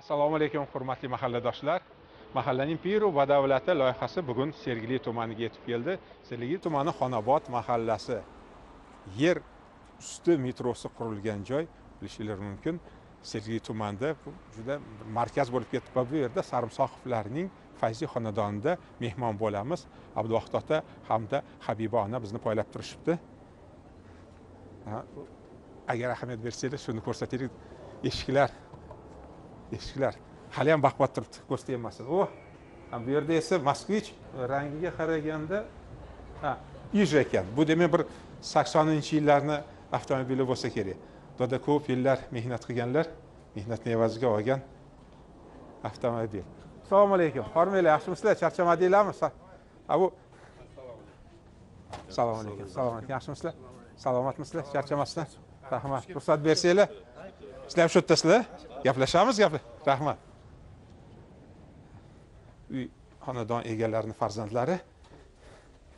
assalomu alaykum hurmatli mahalladoshlar mahallaning piru va davlati loyihasi bugun sergeli tumaniga yetib keldi sergeli tumani xonobod mahallasi yer usti metrosi qurilgan joy bilishinglar mumkin sergeli tumanida juda markaz bo'lib ketdi va bu yerda sarimsoqovlarning fayzi xonadonida mehmon bo'lamiz abduvohid ota hamda habiba ona bizni poylab turishibdi agar ahamiyat bersanglar shuni ko'rsataylik eshiklar eshiklar haliyam baquvvat turibdi ko'z emas u bu yerda esa moskvich rangiga qaraganda ha ij ekan bu demak bir saksoninchi yillarni avtomobili bo'lsa kerak xudoda ko'p yillar mehnat qilganlar mehnatni evaziga olgan avtomobil assalomu alaykum hormanglar yaxshimisizlar charchamadinglarmi bu assalomu alaykum assalomu alaykum yaxshimisizlar salomatmisizlar charchamasdan rahmat ruxsat bersanglar sizlar ham shu yerdasizlar gaplashamiz gapla rahmat uy xonadon egalarini farzandlari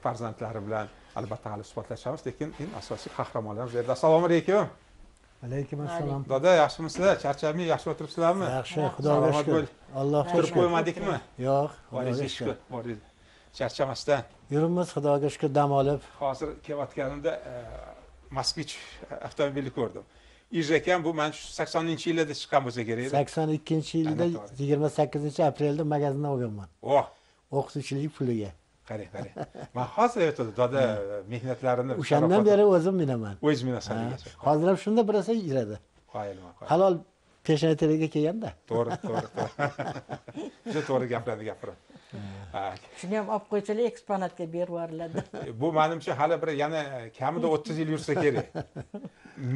farzandlari bilan albatta hali suhbatlashamiz lekin eng asosiy qahramonlarimiz yerda assalomu alaykum alaykum assalom doda yaxshimisizlar charchamay yaxshi o'tiribsizlarmi yaxshi xudoga shukur alloh turib qo'ymadikmi yo'q boringizga shukur charchamasdan yuribmiz xudoga shukur dam olib hozir kelayotganimda eh, moskvich avtomobilni ko'rdim ekan bu mana shu saksoninchi yillarda chiqqan bo'lsa kerak sakson ikkinchi yilda yigirma sakkizinchi aprelda magazindan olganman oh o'qituvchilik puliga qarang qarang man hozir aytdim doda hmm. mehnatlarini o'shandan beri o'zim minaman o'zingiz minasan hozir ham shunda bir narsa yuradi halol peshantalarga kelganda to'g'ri to'g'ri juda to'g'ri gaplarni gapiradi shuni ham olib qo'ysalar eksponatga berib yuboriladi bu manimcha hali bir yana kamida o'ttiz yil yursa kerak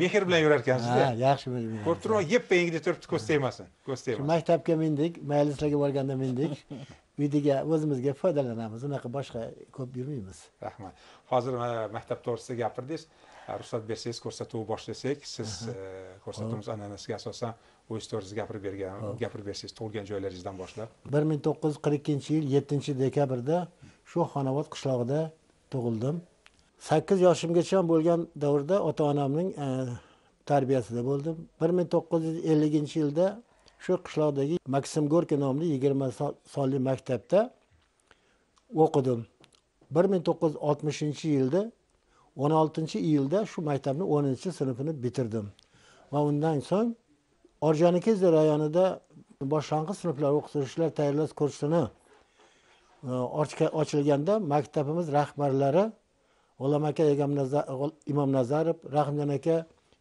mehr bilan yurar ekansiz ha yaxshi ko'rib turibman yeppa yengida turibdi ko'z tegmasin ko'z tegmasin maktabga mindik majlislarga borganda mindik uydiga o'zimizga foydalanamiz unaqa boshqa ko'p yurmaymiz rahmat hozir mana e, maktab to'g'risida gapirdingiz e, ruxsat bersangiz ko'rsatuv boshlasak siz e, ko'rsatuvimiz an'anasiga asosan o'z to'g'risida gapirib bergan gapirib bersangiz tug'ilgan joylaringizdan boshlab bir ming to'qqiz yuz qirq ikkinchi yil yettinchi dekabrda shu xonobod qishlog'ida tug'ildim sakkiz yoshimgacha bo'lgan davrda ota onamning e, tarbiyasida bo'ldim bir ming to'qqiz yuz elliginchi yilda shu qishloqdagi maksim gorki nomli yigirma sonli maktabda o'qidim bir ming to'qqiz yuz oltmishinchi yilda o'n oltinchi iyulda shu maktabni o'ninchi sinfini bitirdim va undan so'ng orjanikiz rayonida boshlang'ich sinflar o'qituvchilar tayyorlash kursini e, ochilganda maktabimiz rahbarlari g'ulom aka imom nazarov rahimjon aka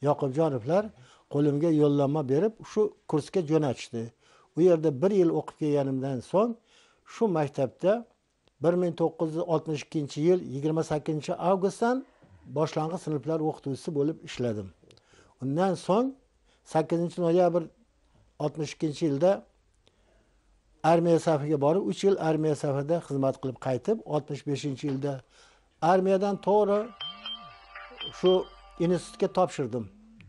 yoqubjonovlar qo'limga yo'llanma berib shu kursga jo'natishdi u yerda bir yil o'qib kelganimdan so'ng shu maktabda bir ming to'qqiz yuz oltmish ikkinchi yil yigirma sakkizinchi avgustdan boshlang'ich sinflar o'qituvchisi bo'lib ishladim undan so'ng sakkizinchi noyabr oltmish ikkinchi yilda armiya safiga borib uch yil armiya safida xizmat qilib qaytib oltmish beshinchi yilda armiyadan to'g'ri shu institutga topshirdim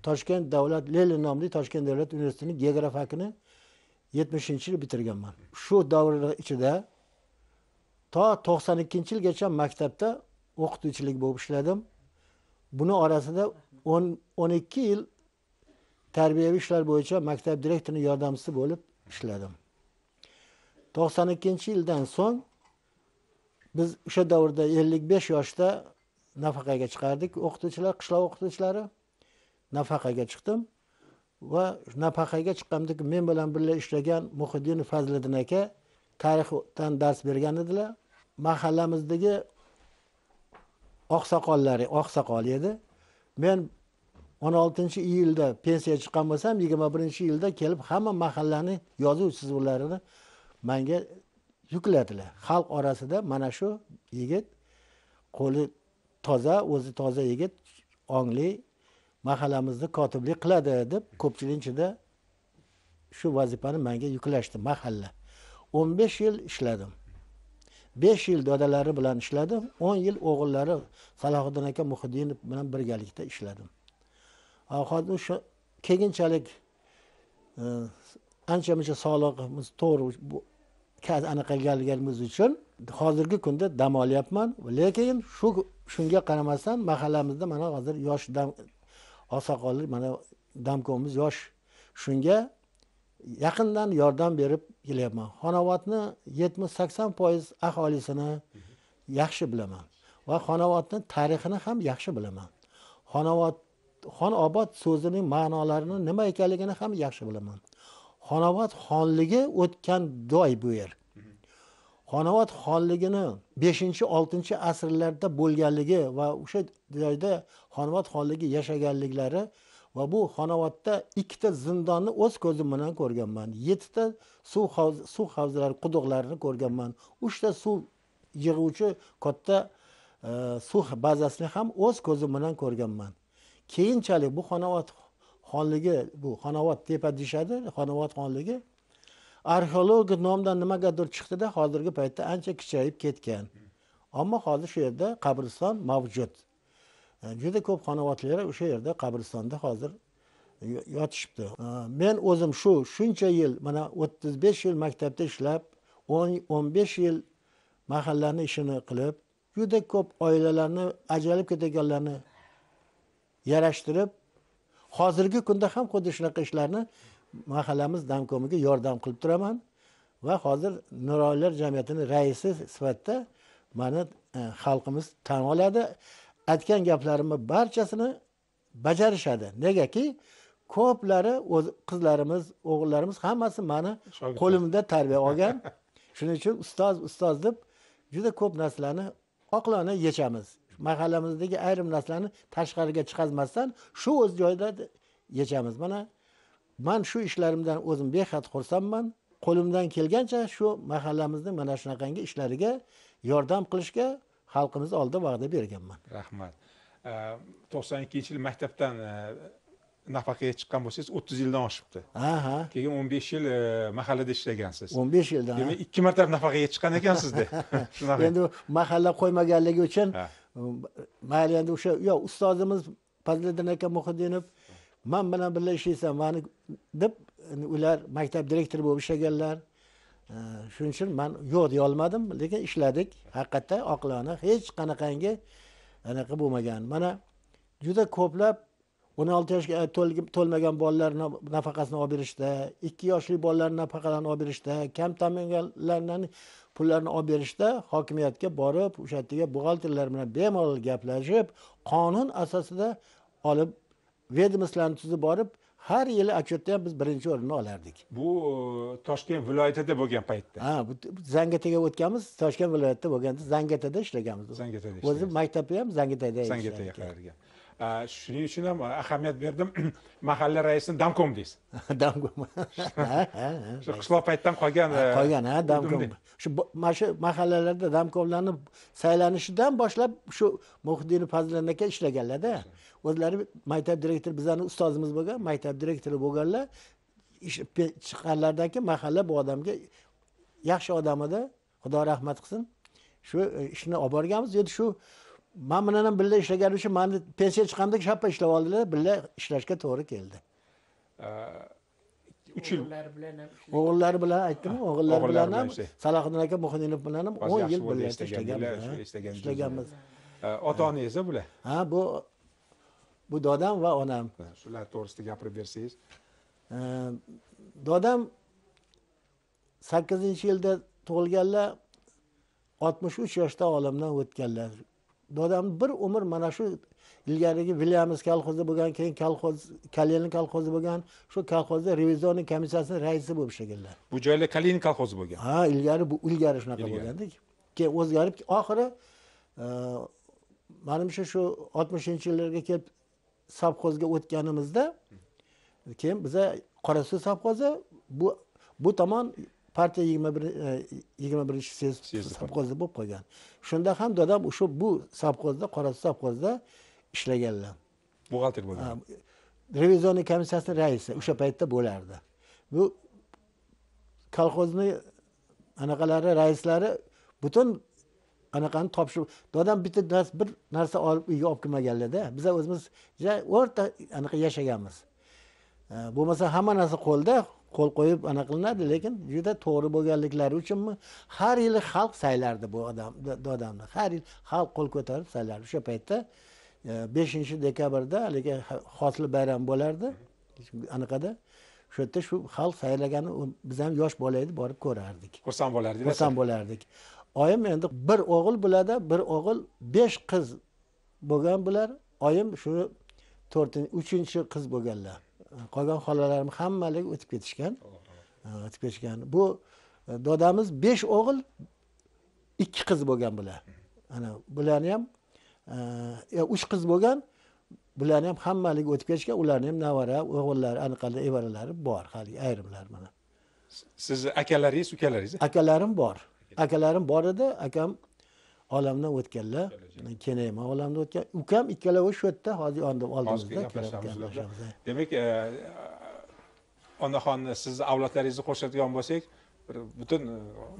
toshkent davlat lenin nomli toshkent davlat universitetini geografakini yetmishinchi yil bitirganman shu davr ichida to to'qson ikkinchi yilgacha maktabda o'qituvchilik bo'lib ishladim buni orasida o'n o'n ikki yil tarbiyaviy ishlar bo'yicha maktab direktorini yordamchisi bo'lib ishladim to'qson ikkinchi yildan so'ng biz o'sha davrda ellik besh yoshda nafaqaga chiqardik o'qituvchilar qishloq o'qituvchilari nafaqaga chiqdim va nafaqaga chiqqanda men bilan birga ishlagan muhiddinov fazliddin aka tarixdan dars bergan edilar mahallamizdagi oqsoqollari oqsoqol edi men o'n oltinchi iyulda pensiyaga chiqqan bo'lsam yigirma birinchi iyulda kelib hamma mahallani yozuv chizuvlarini manga yukladilar xalq orasida mana shu yigit qo'li toza o'zi toza yigit ongli mahallamizni kotiblik qiladi deb ko'pchilik ichida shu vazifani manga yuklashdi mahalla o'n besh yil ishladim besh yil dodalari bilan ishladim o'n yil o'g'illari salohiddin aka muhiddinov bilan birgalikda ishladim o'sha keyinchalik ancha muncha sog'lig'imiz to'g'ri anaqa qilganligimiz uchun hozirgi kunda dam olyapman lekin shu shunga qaramasdan mahallamizda mana hozir yosh dam oqsoqollik mana damkomimiz yosh shunga yaqindan yordam berib kelyapman xonavotni yetmish sakson foiz aholisini yaxshi bilaman va xonavotni tarixini ham yaxshi bilaman xonavot xonobod so'zining ma'nolarini nima ekanligini ham yaxshi bilaman xonobod xonligi o'tgan doy bu yer xonobod xonligini beshinchi oltinchi asrlarda bo'lganligi va o'sha joyda xonobod xonligi yashaganliklari va bu xonobodda ikkita zindonni o'z ko'zim bilan ko'rganman yettita suv havz, suv havzalari quduqlarini ko'rganman uchta suv yig'uvchi katta e, suv bazasini ham o'z ko'zim bilan ko'rganman keyinchalik bu xonovat xonligi bu xonovat tepa deyishadi xonovat xonligi arxeolog nomidan nimagadir chiqdida hozirgi paytda ancha kichayib ketgan ammo hozir shu yerda qabriston mavjud e, juda ko'p xonovatlar o'sha yerda qabristonda hozir yotishibdi e, men o'zim shu shuncha yil mana o'ttiz besh yil maktabda ishlab o'n o'n besh yil mahallani ishini qilib juda ko'p oilalarni ajralib ketganlarni yarashtirib hozirgi kunda ham xuddi shunaqa ishlarni mahallamiz damkomiga yordam qilib turaman va hozir nuroylar jamiyatini raisi sifatida mani e, xalqimiz tan oladi aytgan gaplarimni barchasini bajarishadi negaki ko'plari o'z qizlarimiz o'g'illarimiz hammasi mani qo'limda tarbiya olgan shuning uchun ustoz ustoz deb juda ko'p narsalarni oqilona yechamiz mahallamizdagi ayrim narsalarni tashqariga chiqazmasdan shu o'z joyida yechamiz mana man shu ishlarimdan o'zim behad xursandman qo'limdan kelgancha shu mahallamizni mana shunaqangi ishlariga yordam qilishga xalqimiz oldida va'da berganman rahmat to'qson ikkinchi yil maktabdan nafaqaga chiqqan bo'lsangiz o'ttiz yildan oshibdi aha keyin o'n besh yil mahallada ishlagansiz o'n besh yildan demak ikki marta nafaqaga chiqqan ekansizda shunaqa endi mahalla qo'ymaganligi uchun mayli endi o'sha yo ustozimiz fazliddin aka muhiddinov man bilan birga ishlaysan mani deb ular maktab direktori bo'lib ishlaganlar shuning uchun man yo'q deya olmadim lekin ishladik haqiqatdan oqilona hech qanaqangi anaqa bo'lmagan mana juda ko'plab o'n olti yoshga e, to'lmagan bolalarni nafaqasini olib berishda ikki yoshli bolalarni nafaqalarini olib berishda kam ta'minlanganlarni pullarni olib berishda hokimiyatga borib o'sha yerdagi buxgalterlar bilan bemalol gaplashib qonun asosida olib ведомствоlarni tuzib borib har yili отчетda ham biz birinchi o'rinni olardik bu e, toshkent viloyatida bo'lgan paytda ha zangiotaga o'tganmiz toshkent viloyatida bo'lganda zangiotada ishlaganmiz zangiotada o'zi maktabi ham zangiotada zangiota qaralgan shuning uchun ham ahamiyat berdim mahalla raisini domkom deysiz domkom shu qishloq paytdan qolgan e, qolgan ha domkom shu mana shu mahallalarda domkomlarni saylanishidan boshlab shu muhiddinov fazliddin aka ishlaganlarda o'zlari maktab direktori bizani ustozimiz bo'lgan maktab direktori bo'lganlar chiqqanlaridan keyin mahalla bu odamga yaxshi odam edi xudo rahmat qilsin shu e, ishni olib borganmiz endi shu man bilan ham birga ishlagan uchun mani pensiya chiqqanda shappa ishlab oldilar birga ishlashga to'g'ri keldi uch yil o'g'illari bilan aytdim o'g'illar bilan ham salohiddin aka muhiddinov bilan ham o'n yil birga ishlaganmiz ota onangiz bular ha bu bu dodam va onam shular to'g'risida gapirib bersangiz dodam sakkizinchi yilda tug'ilganlar oltmish uch yoshda olamdan o'tganlar dadam bir umr mana shu ilgarigi vilyamiz kolxozi bo'lgan keyin kolxoz kalinin kolxozi bo'lgan shu kolxozda revizorniy komissiyasini raisi bo'lib ishlaganlar bu joylar kalinin kolxozi bo'lgan ha ilgari bu ilgari shunaqa bo'lganda keyin o'zgarib oxiri e, manimcha shu oltmishinchi yillarga kelib sovxozga o'tganimizda keyin biza qorasuv sovxozi bu bu tomon partiya yigirma bir e, yigirma birinchi sovxozda bo'lib qolgan shunda ham dadam o'sha bu sovxozda qorasi sovxozda ishlaganlar buxgalter bo'lgan revizionniy komissiyasini raisi o'sha paytda bo'lardi bu kolxozni anaqalari raislari butun anaqani topshirib dadam bitta nars, bir narsa olib uyga olib kelmaganlarda biza o'zimiz o'rta anaqa yashaganmiz e, bo'lmasa hamma narsa qo'lda qo'l qo'yib anaqa qilinadi lekin juda to'g'ri bo'lganliklari uchunmi har yili xalq saylardi bu odam odamni har yil xalq qo'l ko'tarib saylardi o'sha paytda e, beshinchi dekabrda haligi hosil bayram bo'lardi anaqada o'sha yerda shu xalq saylagani biz ham yosh bola edik borib ko'rardik xursand bo'lardik xursand bo'lardik oyim endi bir o'g'il bo'ladi bir o'g'il besh qiz bo'lgan bular oyim shu to'rtinchi uchinchi qiz bo'lganlar qolgan xolalarim hammaligi o'tib ketishgan o'tib ketishgan bu e, dodamiz besh o'g'il ikki qiz bo'lgan bular ana bularni ham e, e, uch qiz bo'lgan bularni ham hammaligi o'tib ketishgan ularni ham navara o'g'illari anaqalar evaralari bor hali ayrimlar mana sizni akalaringiz ukalaringiz akalarim bor akalarim bor edi akam olamdan o'tganlar kenayma olamdan o'tgan ukam ikkalovi shu yerda hozir oldimizda demak e, onaxonni sizni avlodlaringizni ko'rsatadigan bo'lsak butun e,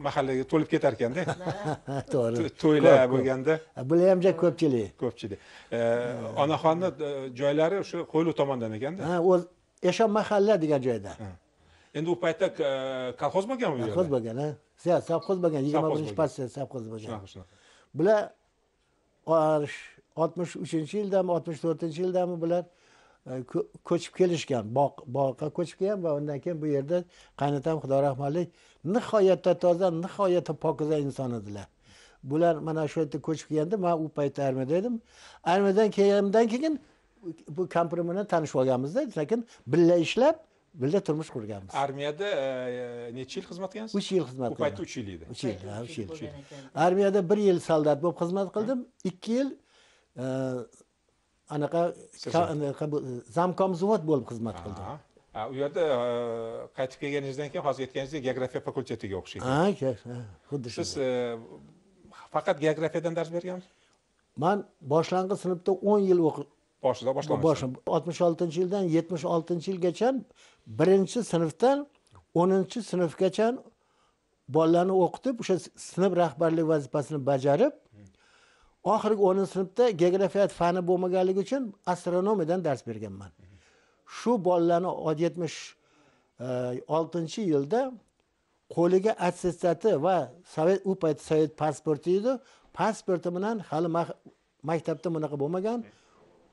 mahallaga to'lib ketar ekanda to'g'ri to'ylar bo'lganda bular ham ko'pchilik ko'pchilik e, hmm. onaxonni joylari o'sha qo'yli tomondan ekanda ha o'z eshon mahalla degan joyda endi u paytda kolxoz bo'lganmi kolxoz bo'lgan ha sovxoz bo'lgan yigirma birinchi passiyada sovxoz bo'lgan bular oltmish uchinchi yildami oltmish to'rtinchi yildami bular e, ko'chib kelishgan boqqa ko'chib kelgan va undan keyin bu yerda qaynatam xudo rahmatlik nihoyatda toza nihoyatda pokiza inson edilar bular mana shu yerda ko'chib kelganda man u paytda armiyada edim armiyadan kelgandan keyin bu kampirim bilan tanishib olganmizda lekin birga ishlab birga turmush qurganmiz armiyada e, necha yil xizmat qilgansiz uch yil xizmat qildim u paytda uch yil edi uch yil uch yil armiyada bir yil soldat bo'lib xizmat qildim ikki yil e, anaqa zamkom zavod bo'lib xizmat qildim u yerda e, qaytib kelganingizdan keyin hozir aytganingizdek geografiya fakultetiga o'qishingiz ha xuddi siz faqat geografiyadan dars berganmisiz man boshlang'ich sinfda o'n yil o'qib boshida boshlagansiz oltmish oltinchi yildan yetmish oltinchi yilgacha birinchi sinfdan o'ninchi sinfgacha bolalarni o'qitib o'sha sinf rahbarlik vazifasini bajarib oxirgi o'ninchi sinfda geografiya fani bo'lmaganligi uchun astronomiyadan dars berganman shu bolalarni yetmish e, oltinchi yilda qo'liga attestati va sovet u payt sovet pasporti edi pasporti bilan hali maktabda bunaqa bo'lmagan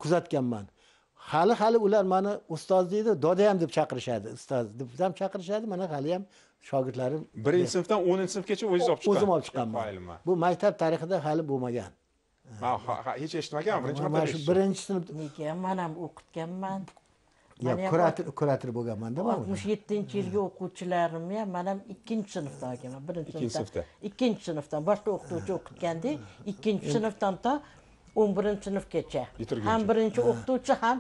kuzatganman hali hali ular mani ustoz deydi doda ham deb chaqirishadi ustoz deb ham chaqirishadi mana hali ham shogirdlarim birinchi sinfdan o'ninchi sinfgacha o'zingiz olib chiqqan o'zim olib chiqqanman bu maktab tarixida hali bo'lmagan hech eshitmagan birinchi marta mana shu birinchi sinf lekin man ham o'qitganman kurator kurator bo'lganmanda man oltmish yettinchi yilgi o'quvchilarimni ham man ham ikkinchi sinfdan olganman birinchi ikkinchi sinfda ikkinchi sinfdan boshqa o'qituvchi o'qitgandek ikkinchi sinfdan to o'n birinchi sinfgacha ham birinchi o'qituvchi ham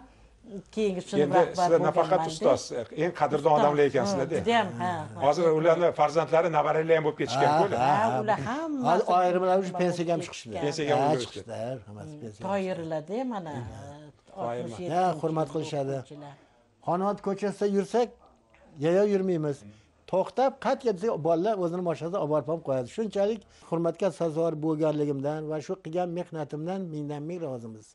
keyingi shuni endi sizlar nafaqat ustoz e, eng qadrdon odamlar ekansizlar judayam ha hozir ularni farzandlari nabaralar ham bo'lib ketishgan ha ular hammasi ayrimlari уже pensiyaga ham chiqishdi pensiyaga ham chiqishdi hammasi pensiya toyirlarda mana ha hurmat qilishadi xonot ko'chasida yursak yayov yurmaymiz to'xtab qayerga desak bolalar o'zini mashinasida olib borib ham qo'yadi shunchalik hurmatga sazovor bo'lganligimdan va shu qilgan mehnatimdan mingdan ming rozimiz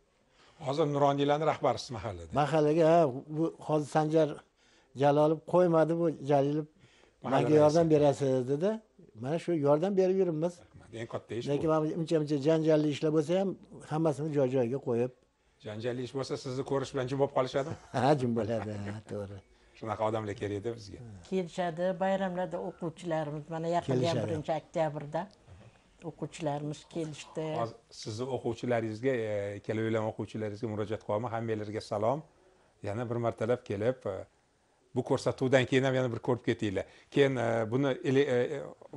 hozir nuroniylarni rahbarisiz mahallada mahallaga ha bu hozir sanjar jalolov qo'ymadi bu jalilov manga yordam berasiz dedi mana shu yordam berib yuribmiz eng katta ish lekin mana uncha muncha janjalli ishlar bo'lsa ham hammasini joy joyiga qo'yib janjalli ish bo'lsa sizni ko'rish bilan jim bo'lib qolishadimi ha jim bo'ladi to'g'ri shunaqa odamlar kerakda bizga kelishadi bayramlarda o'quvchilarimiz mana yaqinda ham birinchi oktyabrda o'quvchilarimiz kelishdi sizni o'quvchilaringizga e, kelaveren o'quvchilaringizga murojaat qilyapman hammanglarga salom yana bir martalab kelib e, bu ko'rsatuvdan keyin ham yana bir ko'rib ketinglar keyin e, buni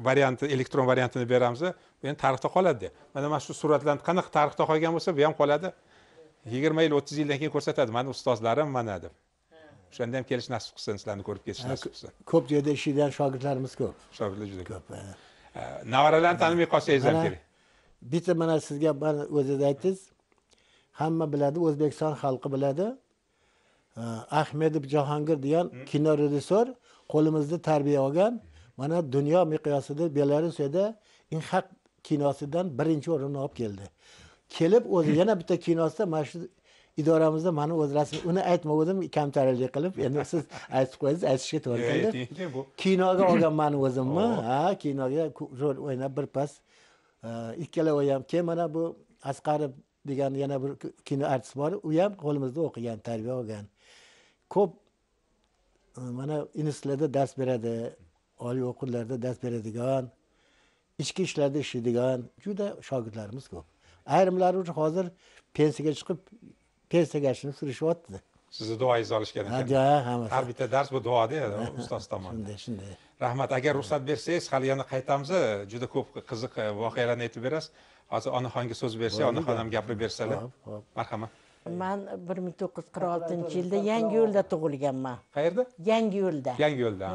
varianti elektron variantini beramiz bu endi tarixda qoladi mana mana shu suratlarni qanaqa tarixda qolgan bo'lsa bu ham qoladi yigirma yil o'ttiz yildan keyin ko'rsatadi mani ustozlarim mana deb o'shanda ham kelish nasib qilsin sizlarni ko'rib ketish nasib qilsin ko'p joyda ishlaydigan shogirdlarimiz ko'p shogirdlar juda ko'p navaralarni tanimay qolsangiz ham kerak bitta mana sizga mana o'zingiz aytdingiz hamma biladi o'zbekiston xalqi biladi ahmedov jahongir degan kino rejissor qo'limizda tarbiya olgan mana dunyo miqyosida belarusiyada inhaq kinosidan birinchi o'rinni olib keldi kelib o'zi yana bitta kinosida mana shu idoramizda mani o'z rasmim uni aytmagandim kamtarlik qilib endi siz aytib qo'ydingiz aytishga to'g'ri keldi kinoga olganman o'zimni ha kinoga rol o'ynab birpas e, ikkala ham keyin mana bu asqarov degan yana bir kino artist bor u ham qo'limizda o'qigan tarbiya olgan ko'p e, mana institutlarda dars beradi oliy o'quvlarda dars beradigan ichki ishlarda ishlaydigan juda shogirdlarimiz ko'p ayrimlari hozir pensiyaga chiqib tez tegashini surishyapti sizni duoyingizni olishgan ekan hammasi har bitta dars bu duoda ustoz tomonidan shunday shunday rahmat agar ruxsat bersangiz hali yana qaytamiz juda ko'p qiziq e, voqealarni aytib berasiz hozir onaxonga so'z bersak onaxon ham gapirib bersalar marhamat man bir ming to'qqiz yuz qirq oltinchi yilda yangi yo'lda tug'ilganman qayerda yangi yo'lda yangi yo'lda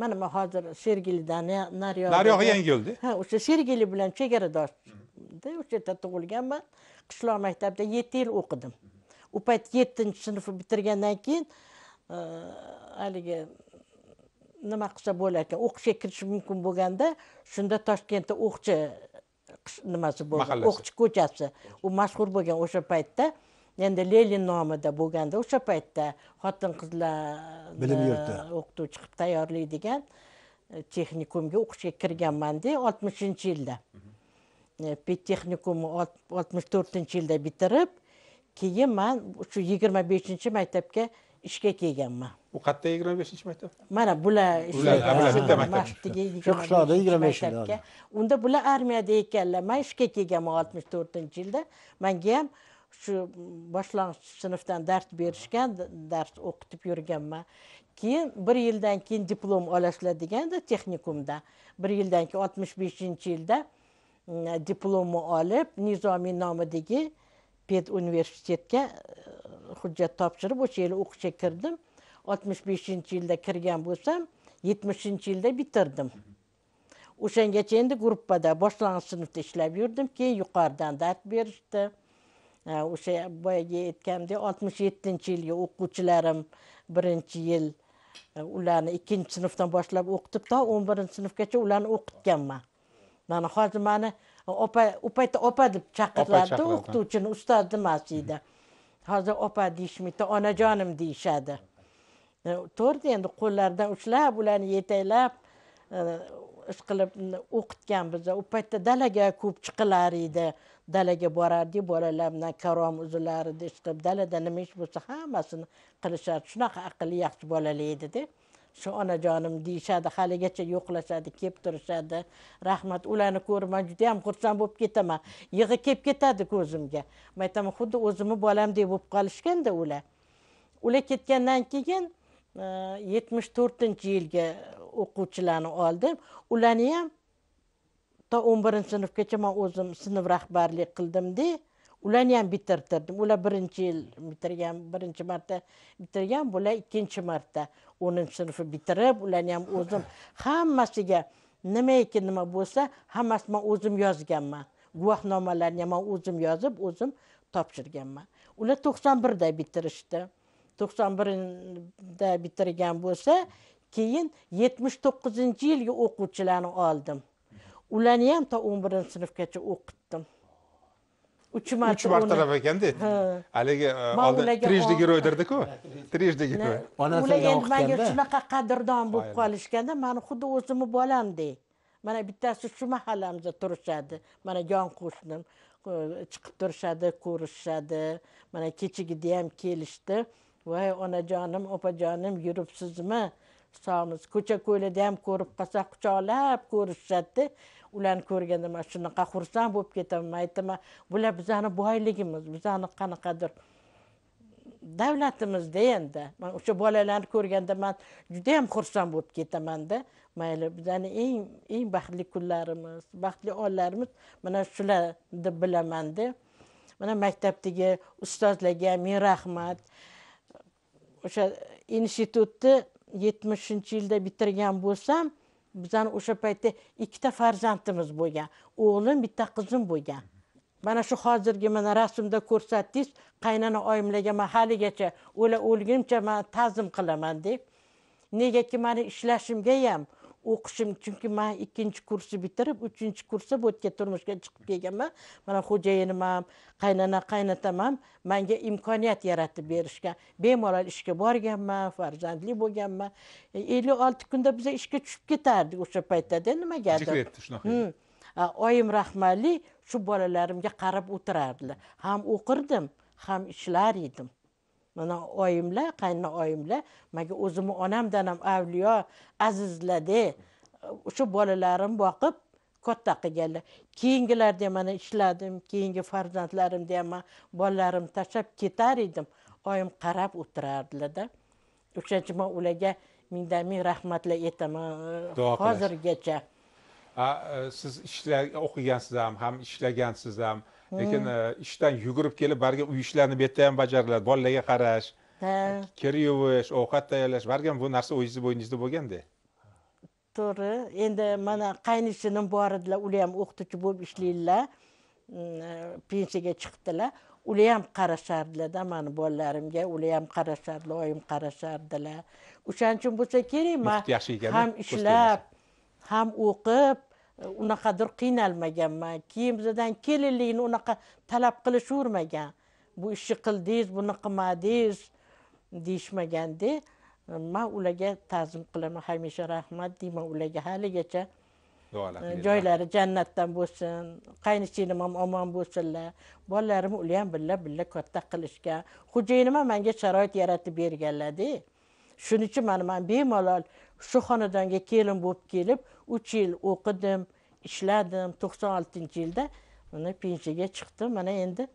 mana man hozir sergelidan nariyog'i nariyog'i yangi yo'lda ha o'sha sergeli bilan chegaradosh o'sha yerda tug'ilganman qishloq maktabida yetti yil o'qidim u payt yettinchi sinfni bitirgandan keyin e, haligi nima qilsa bo'lar ekan o'qishga kirish mumkin bo'lganda shunda toshkentda o'qchi nimasi bo'lgan o'qchi ko'chasi u mashhur bo'lgan o'sha paytda endi lenin nomida bo'lganda o'sha paytda xotin qizlar bilim yurti o'qituvchi qilib tayyorlaydigan e, texnikumga o'qishga kirganmanda oltmishinchi yilda e, pedtexnikumni oltmish to'rtinchi yilda bitirib keyin man shu yigirma beshinchi maktabga ishga kelganman u qayerda yigirma beshinchi maktab mana bular bitta maktab shu qishloqda yigirma beshinchi unda bular armiyada ekanlar man ishga kelganman oltmish to'rtinchi yilda manga ham shu boshlang'ich sinfdan dars berishgan dars o'qitib yurganman keyin bir yildan keyin diplom olasizlar deganda texnikumda bir yildan keyin oltmish beshinchi yilda mm, diplomni olib nizomiy nomidagi ped universitetga e, hujjat topshirib o'sha yili o'qishga kirdim oltmish beshinchi yilda kirgan bo'lsam yetmishinchi yilda bitirdim o'shangacha endi gruppada boshlang'ich sinfda ishlab yurdim keyin yuqoridan dars berishdi e, o'sha boyagi aytganimdek oltmish yettinchi yilgi o'quvchilarim birinchi yil e, ularni ikkinchi sinfdan boshlab o'qitib to o'n birinchi sinfgacha ularni o'qitganman mana hozir mani opa u paytda opa deb chaqirardi o'qituvchini ustoz emas edi hozir opa deyishmaydi onajonim deyishadi to'rt endi qo'llaridan ushlab ularni yetaklab e, ish qilib o'qitgan bizni u paytda dalaga ko'p chiqilar edi dalaga borardik bolalar bilan karom uzilar edi ishqilib dalada nima ish bo'lsa hammasini qilishardi shunaqa aqli yaxshi bolalar edida shu onajonim deyishadi haligacha yo'qlashadi kelib turishadi rahmat ularni ko'rib man juda yam xursand bo'lib ketaman yig'i kelib ketadi ko'zimga man aytaman xuddi o'zimni bolamdek bo'lib qolishganda ular ular ketgandan keyin e, yetmish to'rtinchi yilgi o'quvchilarni oldim ularni ham to o'n birinchi sinfgacha man o'zim sinf rahbarlik qildimda ularni ham bitirtirdim ular birinchi yil bitirgan birinchi marta bitirgan bular ikkinchi marta o'ninchi sinfni bitirib ularni ham o'zim hammasiga nimaiki nima bo'lsa hammasini man o'zim yozganman guvohnomalarni ham man o'zim yozib o'zim topshirganman ular to'qson birda bitirishdi to'qson birda bitirgan bo'lsa keyin yetmish to'qqizinchi yilgi o'quvchilarni oldim ularni ham to o'n birinchi sinfgacha o'qitdim uch marta uch martalab ekanda haligi oldin триждаги ro'y derdiku триждаги ro'y ular endi manga shunaqa qadrdon bo'lib qolishganda mani xuddi o'zimni bolamdek mana bittasi shu mahallamizda turishadi mana yon qo'shnim e, chiqib turishadi ko'rishishadi mana kechagida ham kelishdi voy onajonim opajonim yuribsizmi sog'miz ko'cha ko'ylada ham ko'rib qolsa quchoqlab ko'rishishadida ularni ko'rganda man shunaqa xursand bo'lib ketaman aytaman bular bizani boyligimiz bizani qanaqadir davlatimizda endi man o'sha bolalarni ko'rganda man judayam xursand bo'lib ketamanda mayli bizani eng eng baxtli kunlarimiz baxtli onlarimiz mana shular deb bilamanda mana maktabdagi ustozlarga ham ming rahmat o'sha institutni yetmishinchi yilda bitirgan bo'lsam bizani o'sha paytda ikkita farzandimiz bo'lgan o'g'lim bitta qizim bo'lgan mana shu hozirgi mana rasmda ko'rsatdingiz qaynona oyimlarga man haligacha o'la o'lgunimcha man ta'zim qilaman deb negaki mani ishlashimga ham o'qishim chunki man ikkinchi kursni bitirib uchinchi kursda bu yerga turmushga chiqib kelganman mana xo'jayinim ham qaynona qaynotam ham manga imkoniyat yaratib berishgan bemalol ishga borganman farzandli bo'lganman e, ellik olti kunda biza ishga tushib ketardik o'sha paytlarda nimagadir shunaqa hmm. oyim rahmatli shu bolalarimga qarab o'tirardilar ham o'qirdim ham ishlar edim mana oyimlar qaynona oyimlar manga o'zimni onamdan ham avliyo azizlade o'sha bolalarim boqib katta qilganlar keyingilarda ham mana ishladim keyingi farzandlarimni ham bolalarimni tashlab ketar edim oyim qarab o'tirardilarda o'shaning uchun man ularga mingdan ming rahmatlar aytaman hozirgacha e, siz ishlar o'qigansiz ham ham ishlagansiz ham lekin e, ishdan yugurib kelib barga uy ishlarini bu yerda ham bajariladi bolalarga qarash kir yuvish ovqat tayyorlash barga bu narsa o'zingizni bo'yningizda bo'lganda to'g'ri endi mana qaynishining bor edilar ular ham o'qituvchi bo'lib ishlaydilar mm, e, pensiyaga chiqdilar ular ham qarashardilarda mani bolalarimga ular ham qarashardilar oyim qarashardilar o'shaning uchun bo'lsa kerak man ham ishlab ham o'qib unaqadir qiynalmaganman kiyimizdan kelinlikni unaqa talab qilishavermagan bu ishni qildingiz buni qilmadingiz deyishmaganda man ularga ta'zim qilaman hamisha rahmat deyman ularga haligacha joylari jannatdan bo'lsin qaynishinglim ham omon bo'lsinlar bolalarimni ular ham birga birga katta qilishgan xo'jayinim ham manga sharoit yaratib berganlarda shuning uchun mana man bemalol shu xonadonga kelin bo'lib kelib uch yil o'qidim ishladim to'qson oltinchi yilda mana pensiyaga chiqdim mana endi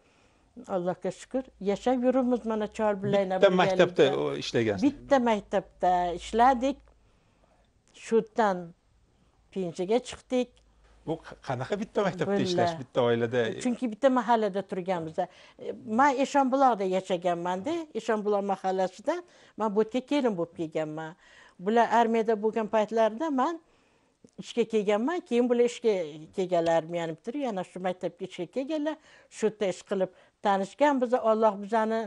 allohga shukur yashab yuribmiz mana chol bilan bitta maktabda ishlagansiz bitta maktabda ishladik shu yerdan pensiyaga chiqdik bu qanaqa bitta maktabda ishlash bitta oilada chunki bitta mahallada turganmizda man eshonbuloqda yashaganmanda eshonbuloq mahallasida man bu yerga kelin bo'lib kelganman bular armiyada bo'lgan paytlarida man ishga kelganman keyin bular ishga kelganlar armiyani bitirib yana shu maktabga ishga kelganlar shu yerda ish qilib tanishgan biza olloh bizani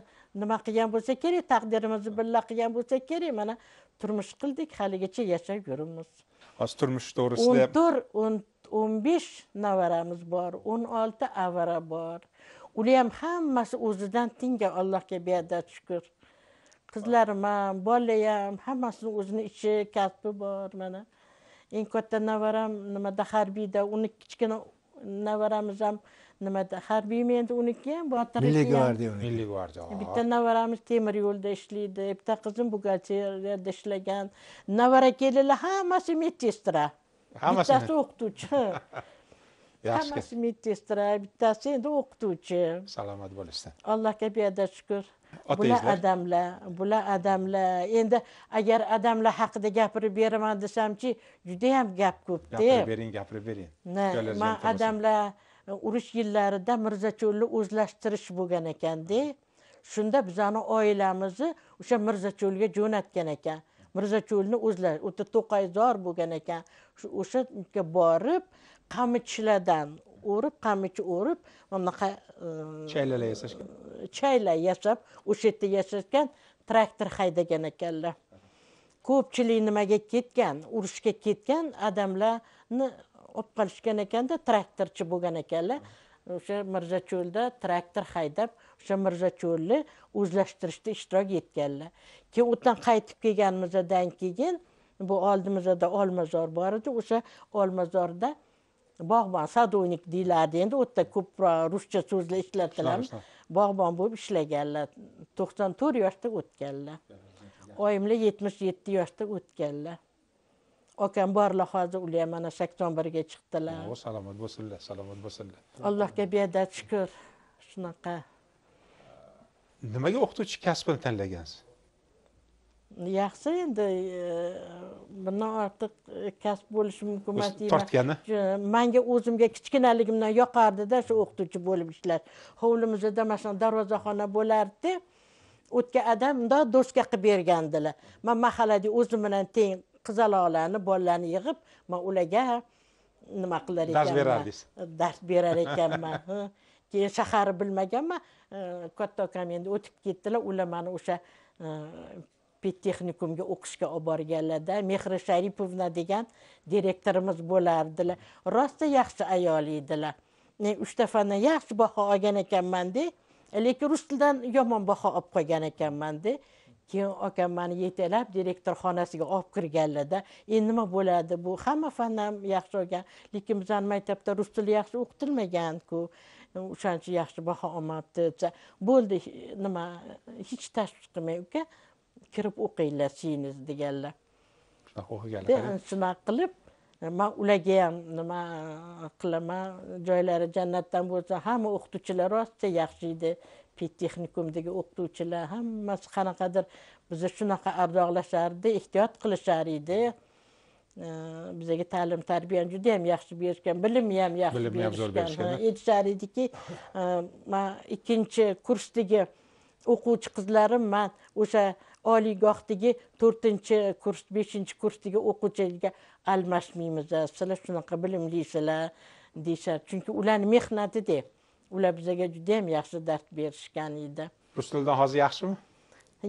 nima qilgan bo'lsa kerak taqdirimizni birla qilgan bo'lsa kerak mana turmush qildik haligacha yashab yuribmiz hozir turmush to'g'risida o'n to'rt o'n o'n besh nevaramiz bor o'n olti avara bor ular ham hammasi o'zidan tingan allohga beadad shukur qizlarim ham ham hammasini o'zini ishi kasbi bor mana eng katta navaram nimada harbiyda uni kichkina navaramiz ham nimada harbiymi endi uniki ham botir milliy gvardiya milliy gvardiya bitta navaramiz temir yo'lda ishlaydi bitta qizim buxgalteriyada ishlagan navara kelinlar hammasi medsestra bittasi o'qituvchi hammasi medsestra bittasi endi o'qituvchi salomat bo'lishsin allohga beadad shukur bular adamlar bular adamlar endi agar adamlar haqida gapirib beraman desamchi judayam gap ko'pda gapirib bering gapirib bering man adamlar e, urush yillarida mirzacho'lni o'zlashtirish bo'lgan ekanda shunda bizani oilamizni o'sha mirzacho'lga jo'natgan ekan mirzacho'lni o'zlar u yerda to'qayzor bo'lgan ekan o'sha borib qamichilardan o'rib qamichi o'rib bunaqa chaylalar yasashgan chaylar yasab o'sha yerda yashashgan traktor haydagan ekanlar ko'pchilik nimaga ketgan urushga ketgan odamlarni olib qolishgan ekanda traktorchi bo'lgan ekanlar o'sha mirzacho'lda traktor haydab o'sha mirzacho'lni o'zlashtirishda ishtirok etganlar keyin undan qaytib kelganimizdan keyin bu oldimizda olmazor bor edi o'sha olmazorda bog'bon sadovnik deyiladi endi u yerda ko'proq e, ruscha so'zlar ishlatiladi bog'bon bo'lib ishlaganlar to'qson to'rt yoshda o'tganlar oyimlar yetmish yetti yoshda o'tganlar akam borlar hozir ular ham mana sakson birga chiqdilar salomat bo'lsinlar salomat bo'lsinlar allohga beadad shukur shunaqa nimaga o'qituvchi kasbini tanlagansiz yaxshi endi e, bundan ortiq e, kasb bo'lishi mumkin emas tortgani manga o'zimga kichkinaligimdan yoqardida shu o'qituvchi bo'lib ishlash hovlimizda mana shu darvozaxona bo'lardida o'tgan adam mundoq doska qilib bergandilar man mahallada o'zim bilan teng qizaloqlarni bolalarni yig'ib man ularga nima qilar ekanman dars berardingiz dars berar ekanman keyin shaharni bilmaganman e, katta ukam endi o'tib ketdilar ular mani o'sha pedtexnikumga o'qishga olib borganlarda mehri sharipovna degan direktorimiz bo'lardilar rosta yaxshi ayol edilar men uchta fandan yaxshi baho olgan ekanmanda lekin rus tilidan yomon baho olib qolgan ekanmanda keyin akam mani yetaklab direktor xonasiga olib kirganlarda endi nima bo'ladi bu hamma fan yaxshi olgan lekin bizani maktabda rus tili yaxshi o'qitilmaganku o'shaning uchun yaxshi baho olmabdi desa bo'ldi nima hech tashvish qilmang uka kirib o'qinglar siyingiz deganlar shunaqa o'qiganlar qilib man ularga ham nima qilaman joylari jannatdan bo'lsa hamma o'qituvchilar rosta yaxshi edi pedtexnikumdagi o'qituvchilar hammasi qanaqadir bizni shunaqa ardoqlashardi ehtiyot qilishar edi bizaga ta'lim tarbiyani juda yam yaxshi berishgan bilimni ham yaxshi berishgan aytishar ediki man ikkinchi kursdagi o'quvchi qizlarim man o'sha oliygohdagi to'rtinchi kurs beshinchi kursdagi o'quvchilarga almashmaymiz sizlar shunaqa bilimlisizlar deyishadi chunki ularni mehnatida ular bizaga judayam yaxshi dars berishgan edi rus tilidan hozir yaxshimi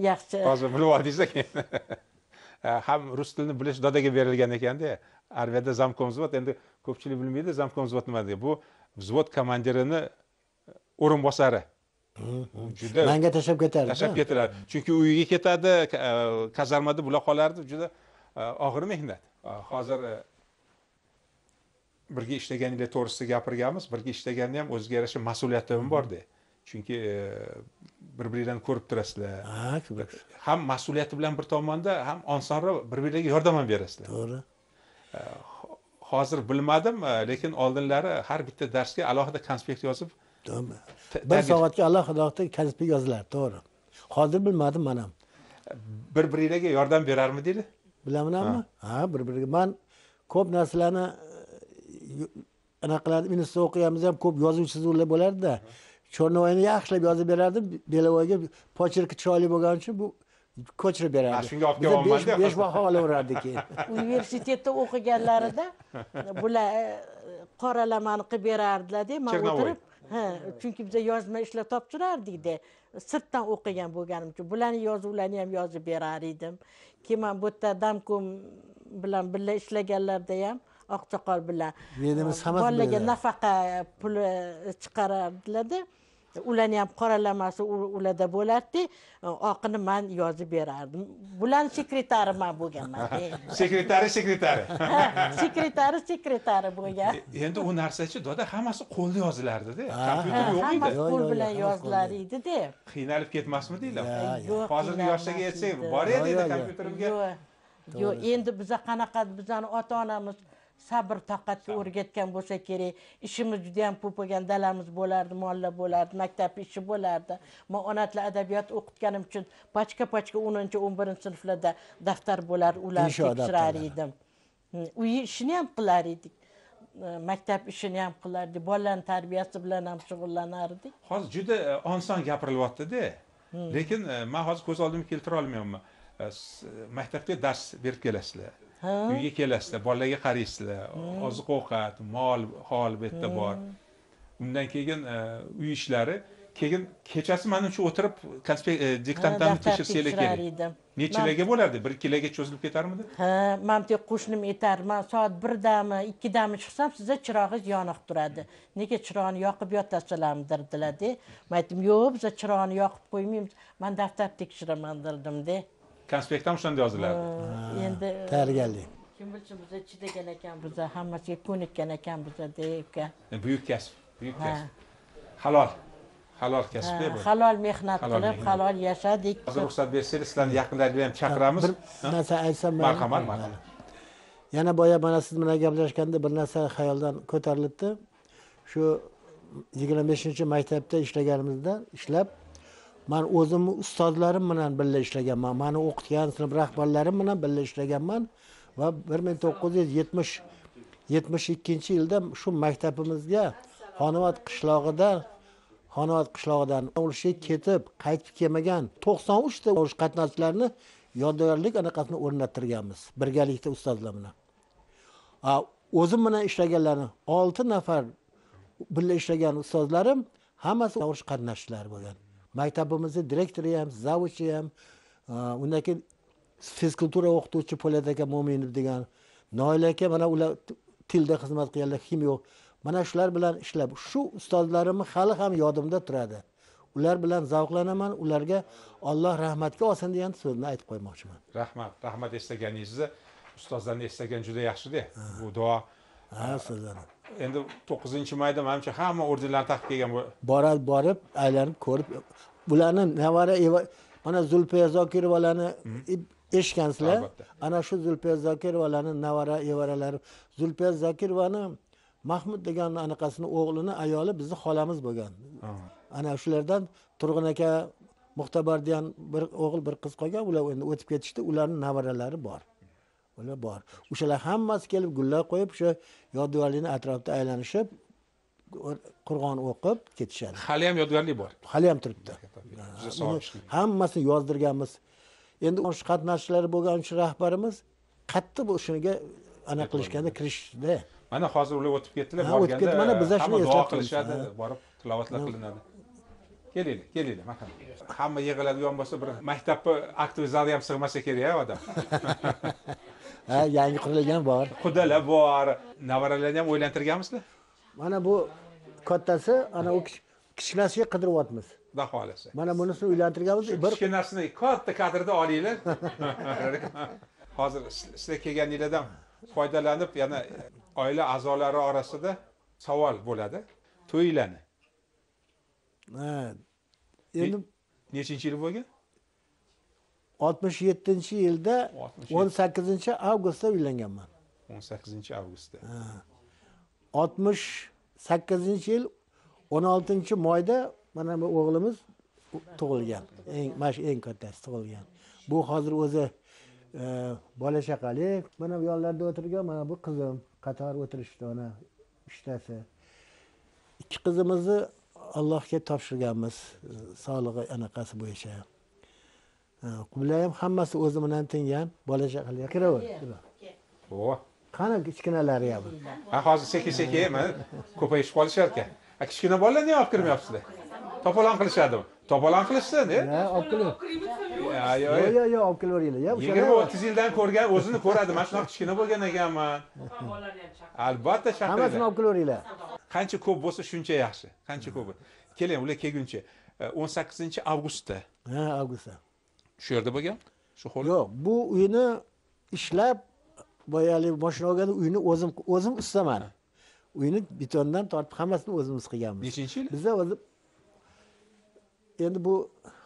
yaxshi hozir bilib oldingiz keyin ham rus tilini bilish dodaga berilgan ekanda armiyada zamkomvзвод endi ko'pchilik bilmaydi zamkomvзвод nima degan bu vзвод komandirini o'rinbosari juda manga tashlab ketardi tashlab ketiladi chunki uyiga ketadi kazarmada e, bular qolardi juda e, og'ir mehnat e, hozir birga ishlaganinglar to'g'risida gapirganmiz birga ishlaganda ham o'ziga yarasha mas'uliyatim borda chunki bir biringlarni ko'rib turasizlar ham mas'uliyati bilan bir tomonda ham osonroq bir biringlarga yordam ham berasizlar to'g'ri hozir bilmadim lekin oldinlari har bitta darsga alohida konspekt yozib bir soatga alohida alohida kasbi to'g'ri hozir bilmadim man ham bir biringlarga yordam berarmidinglar bilamanmi ha bir biriga man ko'p narsalarni anaqa qiladi institutda o'qiganimizda ham ko'p yozuv chizuvlar bo'lardida chornovoyni yaxshilab yozib berardim belovoyga почерки chiroyli bo'lgani uchun bu ko'chirib berardi shunga olib kelyapmanda besh baho olaverardi keyin universitetda o'qiganlarida bular e, qoralamani qilib berardilarda man o'tirib ha chunki biza yozma ishlar topib turardikda sirtdan o'qigan bo'lganim uchun bularni yozuvlarini ham yozib berar edim keyin man bu yerda damkom bilan birga ishlaganlarda ham oqsoqol bilan menimiz e, hamma bolalarga nafaqa puli chiqarardilarda ularni ham qoralamasi ularda bo'lardida oqini man yozib berardim bularni sekretari man bo'lganman sekretari sekretari sekretari sekretari bo'lgan e, endi u narsachi doda hammasi qo'lda yozilardida kompyuter yo'q edi hammasi qo'l bilan yozilar edida qiynalib ketmasmidinglar yo'q hozirgi yoshlarga aytsak bor edi kompyuterimga yo'q endi biza qanaqa bizani ota onamiz sabr toqatga o'rgatgan bo'lsa kerak ishimiz juda yam ko'p bo'lgan dalamiz bo'lardi molla bo'lardi maktab ishi bo'lardi man ona tili adabiyot o'qitganim uchun pochka pochka o'ninchi o'n birinchi sinflarda daftar bo'lar ularni tekshirar edim uy ishini ham qilar edik maktab ishini ham qilardik bolalarni tarbiyasi bilan ham shug'ullanardik hozir juda e, oson gapirilyaptida lekin e, man hozir ko'z oldimga keltira olmayapman e, maktabga dars berib kelasizlar uyga kelasizlar bolalarga qaraysizlar oziq ovqat mol hol bu yerda bor undan keyin e, uy ishlari keyin kechasi mana shu o'tirib konspekt e, diktantlarni tekshirsanglar kerak nechilarga bo'lardi bir ikkilarga cho'zilib ketarmidi ha man deb qo'shnim aytar man soat birdami ikkidami chiqsam sizni chirog'ingiz yoniq turadi nega chirog'ini yoqib yotasizlarmi dedilarda man aytdim yo'q biza chirog'ini yoqib qo'ymaymiz man daftar tekshiraman dedimda konspekt ham o'shanda yoziladi endi e, tayyorgarlik kim bilsin biza chidagan ekan biza hammasiga ko'nikkan ekan biza deb ekan buyuk kasb buyuk kasb halol halol kasbda bu halol mehnat qilib halol yashadik hozir ruxsat bersangiz sizlarni yaqinlaringizga ham chaqiramiz bir narsa aytsam marhamat marhamat yana boya mana siz bilan gaplashganda bir narsa xayoldan ko'tarilibdi shu yigirma beshinchi maktabda ishlaganimizda ishlab man o'zimni ustozlarim bilan birga ishlaganman mani o'qitgan sinf rahbarlarim bilan birga ishlaganman va bir ming to'qqiz yuz yetmish yetmish ikkinchi yilda shu maktabimizga xonovat qishlog'ida xonovat qishlog'idan urushga ketib qaytib kelmagan to'qson uchta urush qatnashchilarini yodgorlik anaqasini o'rnattirganmiz birgalikda ustozlar bilan o'zim bilan ishlaganlarni olti nafar birga ishlagan ustozlarim hammasi urush qatnashchilari bo'lgan maktabimizni direktori ham zavuchi ham e, undan keyin fizkultura o'qituvchi po'lat aka mo'minov degan noila aka mana ular tilda xizmat qilganlar kimyo mana shular bilan ishlab shu ustozlarimni hali ham yodimda turadi ular bilan zavqlanaman ularga olloh rahmatga olsin degan so'zni aytib qo'ymoqchiman rahmat rahmat eslaganingizni ustozlarni eslagan juda yaxshida bu duo ha sizlarni endi to'qqizinchi mayda manimcha hamma ordenlarni taqib kelgan boradi borib aylanib ko'rib bularni nevara mana zulfiya zokirovalarni mhm. eshitgansizlar ana shu zulfiya zokirovalarni navara evaralari zulfiya zokirovani mahmud degan anaqasini o'g'lini ayoli bizni xolamiz bo'lgan ana shulardan turg'un aka muxtabar degan bir o'g'il bir qiz qolgan ular endi o'tib ketishdi ularni nevaralari bor ular bor o'shalar hammasi kelib gullar qo'yib o'sha yodgorlikni atrofida aylanishib qur'on o'qib ketishadi hali ham yodgorlik bor hali ham turibdi hammasini yozdirganmiz endi o'sha qatnashchilari bo'lgan o'sha rahbarimiz qattiq shuniga ana qilishganda kirishdi mana hozir ular o'tib ketdilar o'tib ketdi mana bizlar shuni duo qilishadi borib tilovatlar qilinadi kelinglar kelinglar marhamat hamma yig'iladigan bo'lsa bir maktabni zali ham sig'masa kerak a odam ha yangi qurilgan bor qudalar bor navaralarni ham o'ylantirganmizda mana bu kattasi ana u kichkinasiga qidiryapmiz xudo xohlasa mana bunisini uylantirganmiz bir kichkinasini katta kadrda olinglar hozir sizlar kelganinglardan foydalanib yana oila a'zolari orasida savol bo'ladi to'yinglarni endi nechinchi yil bo'lgan oltmish yettinchi yilda o'n sakkizinchi avgustda uylanganman o'n sakkizinchi avgustda oltmish sakkizinchi yil o'n oltinchi moyda mana bu o'g'limiz tug'ilgan eng mana shu eng kattasi tug'ilgan bu hozir o'zi e, bola chaqali mana bu yonlarida o'tirgan mana bu qizim qator o'tirishdi ona uchtasi ikki qizimizni allohga topshirganmiz sog'lig'i anaqasi bo'yicha qubla ham hammasi o'zi bilan tingan bola chaqalar kiraver qani kichkinalari ham ha hozir sekin sekin eh, ko'payishib qolisharkan a kichkina bolalar nega olib kirmayapsizlar topolon qilishadimi topolon qilishsin eh? olib kelib yo'q yo'q yo'q olib kelaveringlar yigirma o'ttiz yildan ko'rgan o'zini ko'radi mana shunaqa kichkina bo'lgan ekanman albatta chaqiringlar hammasini olib kelaveringlar qancha ko'p bo'lsa shuncha yaxshi qancha ko'p keling ular kelguncha eh, o'n sakkizinchi avgustda ha avgustda shu yerda bo'lgan shu hovli yo'q bu uyni ishlab boyagi moshina olganda uyni o'zim o'zim ustaman uyni betondan tortib hammasini o'zimiz qilganmiz nechinchi yil bizda o'zi endi bu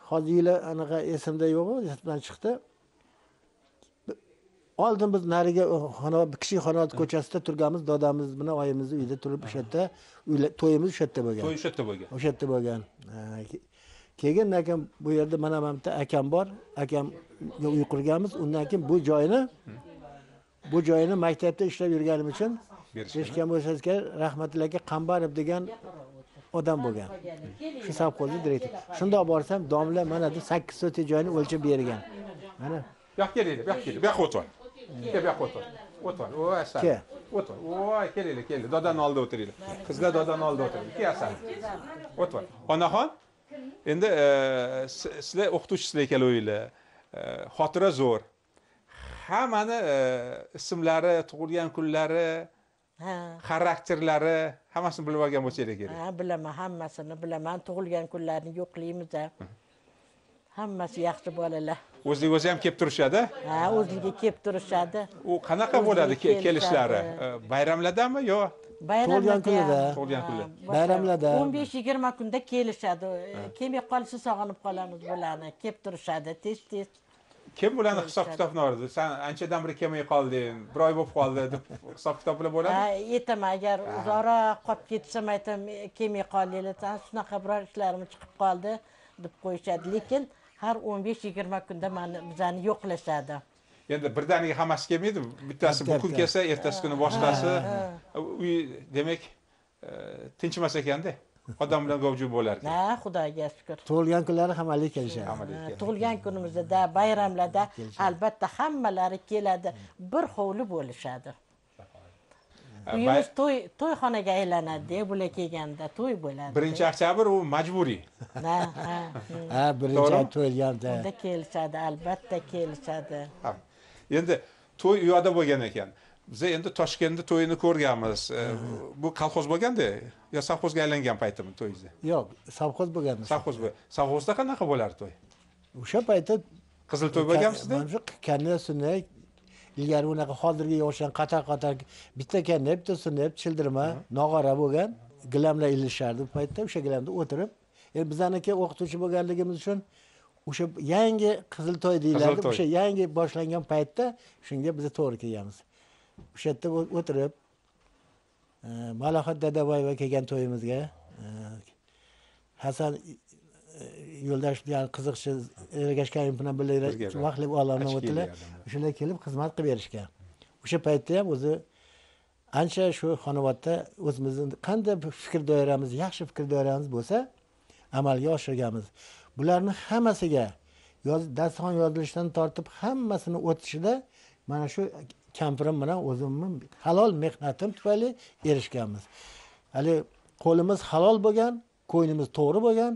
hozir yili anaqa esimda yo'q esimdan chiqdi oldin biz nariga uh, xona kichik xonavod ko'chasida turganmiz dodamiz bilan oyimizni uyida turib o'sha yerda to'yimiz o'sha yerda bo'lgan to'y o'sha yerda bo'lgan o'sha yerda bo'lgan keyin akam bu yerda mana mana bitta akam bor akamga uy qurganmiz undan keyin bu joyni bu joyini maktabda ishlab yurganim uchun eshitgan bo'lsangizlar rahmatli aka qambarov degan odam bo'lgan shu savxozni direktor shundoq borsam domla mana deb sakkiz sotlik joyni o'lchab bergan mana bu yoqqa kelinglar bu yoqqa kelinglar bu yoqqa o'tiring ke bu yoqqa o'tir o'tir voy asal kel o'tir voy kelinglar kelinglar dodani oldida o'tiringlar qizlar dodani oldida o'tiringlar ke asal o'tir onaxon endi e, sizlar o'qituvchisizlar ikkalovinglar e, xotira zo'r hammani e, ismlari tug'ilgan kunlari xarakterlari hammasini bilib olgan bo'lsanglar kerak ha bilaman hammasini bilaman tug'ilgan kunlarini yo'qlaymiz hammasi yaxshi bolalar o'zlik o'zi ham kelib turishadi ha o'zligi kelib turishadi u qanaqa bo'ladi kelishlari bayramlardami yo bayramlarda kunida tug'ilgan kunlar bayramlarda o'n besh yigirma kunda kelishadi kelmay qolsa sog'inib qolamiz bularni kelib turishadi tez tez kim bularni hisob kitobini oladi san anchadan beri kelmay qolding bir oy bo'lib qoldi deb hisob kitob bilan bo'ladi aytaman agar uzoqroq qolib ketsam aytaman e, kelmay qoldinglar san shunaqa biror ishlarim chiqib qoldi deb qo'yishadi lekin har o'n besh yigirma kunda mani bizani yo'qlashadi endi birdaniga hammasi kelmaydi bittasi bukun kelsa ertasi kuni boshqasi uy demak e, tinchimas ekanda odam bilan gavjum bo'lar ekan ha xudoga shukur tug'ilgan kunlari hammalik kelishadi tug'ilgan kunimizda bayramlarda albatta hammalari keladi bir hovli bo'lishadi uyimiz to'y to'yxonaga aylanadida bular kelganda to'y bo'ladi birinchi oktyabr u majburiy ha ha ha hmm. birinchi to'ylarda unda kelishadi albatta kelishadi endi to'y u yoqda bo'lgan ekan biza endi toshkentda to'yini ko'rganmiz e, bu kolxoz bo'lganda yo savxozga aylangan paytimi to'yingizda yo'q savxoz bo'lganmiz savxoz savxozda qanaqa bo'lardi to'y o'sha paytda qizil to'y bo'lgansizda kanda sunday ilgari unaqa hozirgiga o'xshagan qator qator bitta kanda bitta sunday childirma nog'ora bo'lgan gilamlar ilishardi u paytda o'sha gilamda o'tirib endi bizaniki o'qituvchi bo'lganligimiz uchun o'sha yangi qizil to'y deyiladi o'sha yangi boshlangan paytda shunga biz to'g'ri kelganmiz o'sha yerda o'tirib e, malohat dadaboyeva kelgan to'yimizga e, hasan e, yo'ldosh bilan qiziqchi ergashganov bilan birga vaqtli olamdan o'tdilar o'shalar kelib xizmat qilib berishgan o'sha paytda ham o'zi ancha shu xonavodda o'zimizni qanday fikr doiramiz yaxshi fikr doiramiz bo'lsa amalga oshirganmiz bularni hammasiga dasturxon yozilishidan tortib hammasini o'tishida mana shu kampirim bilan o'zimni halol mehnatim tufayli erishganmiz hali qo'limiz halol bo'lgan ko'nglimiz to'g'ri bo'lgan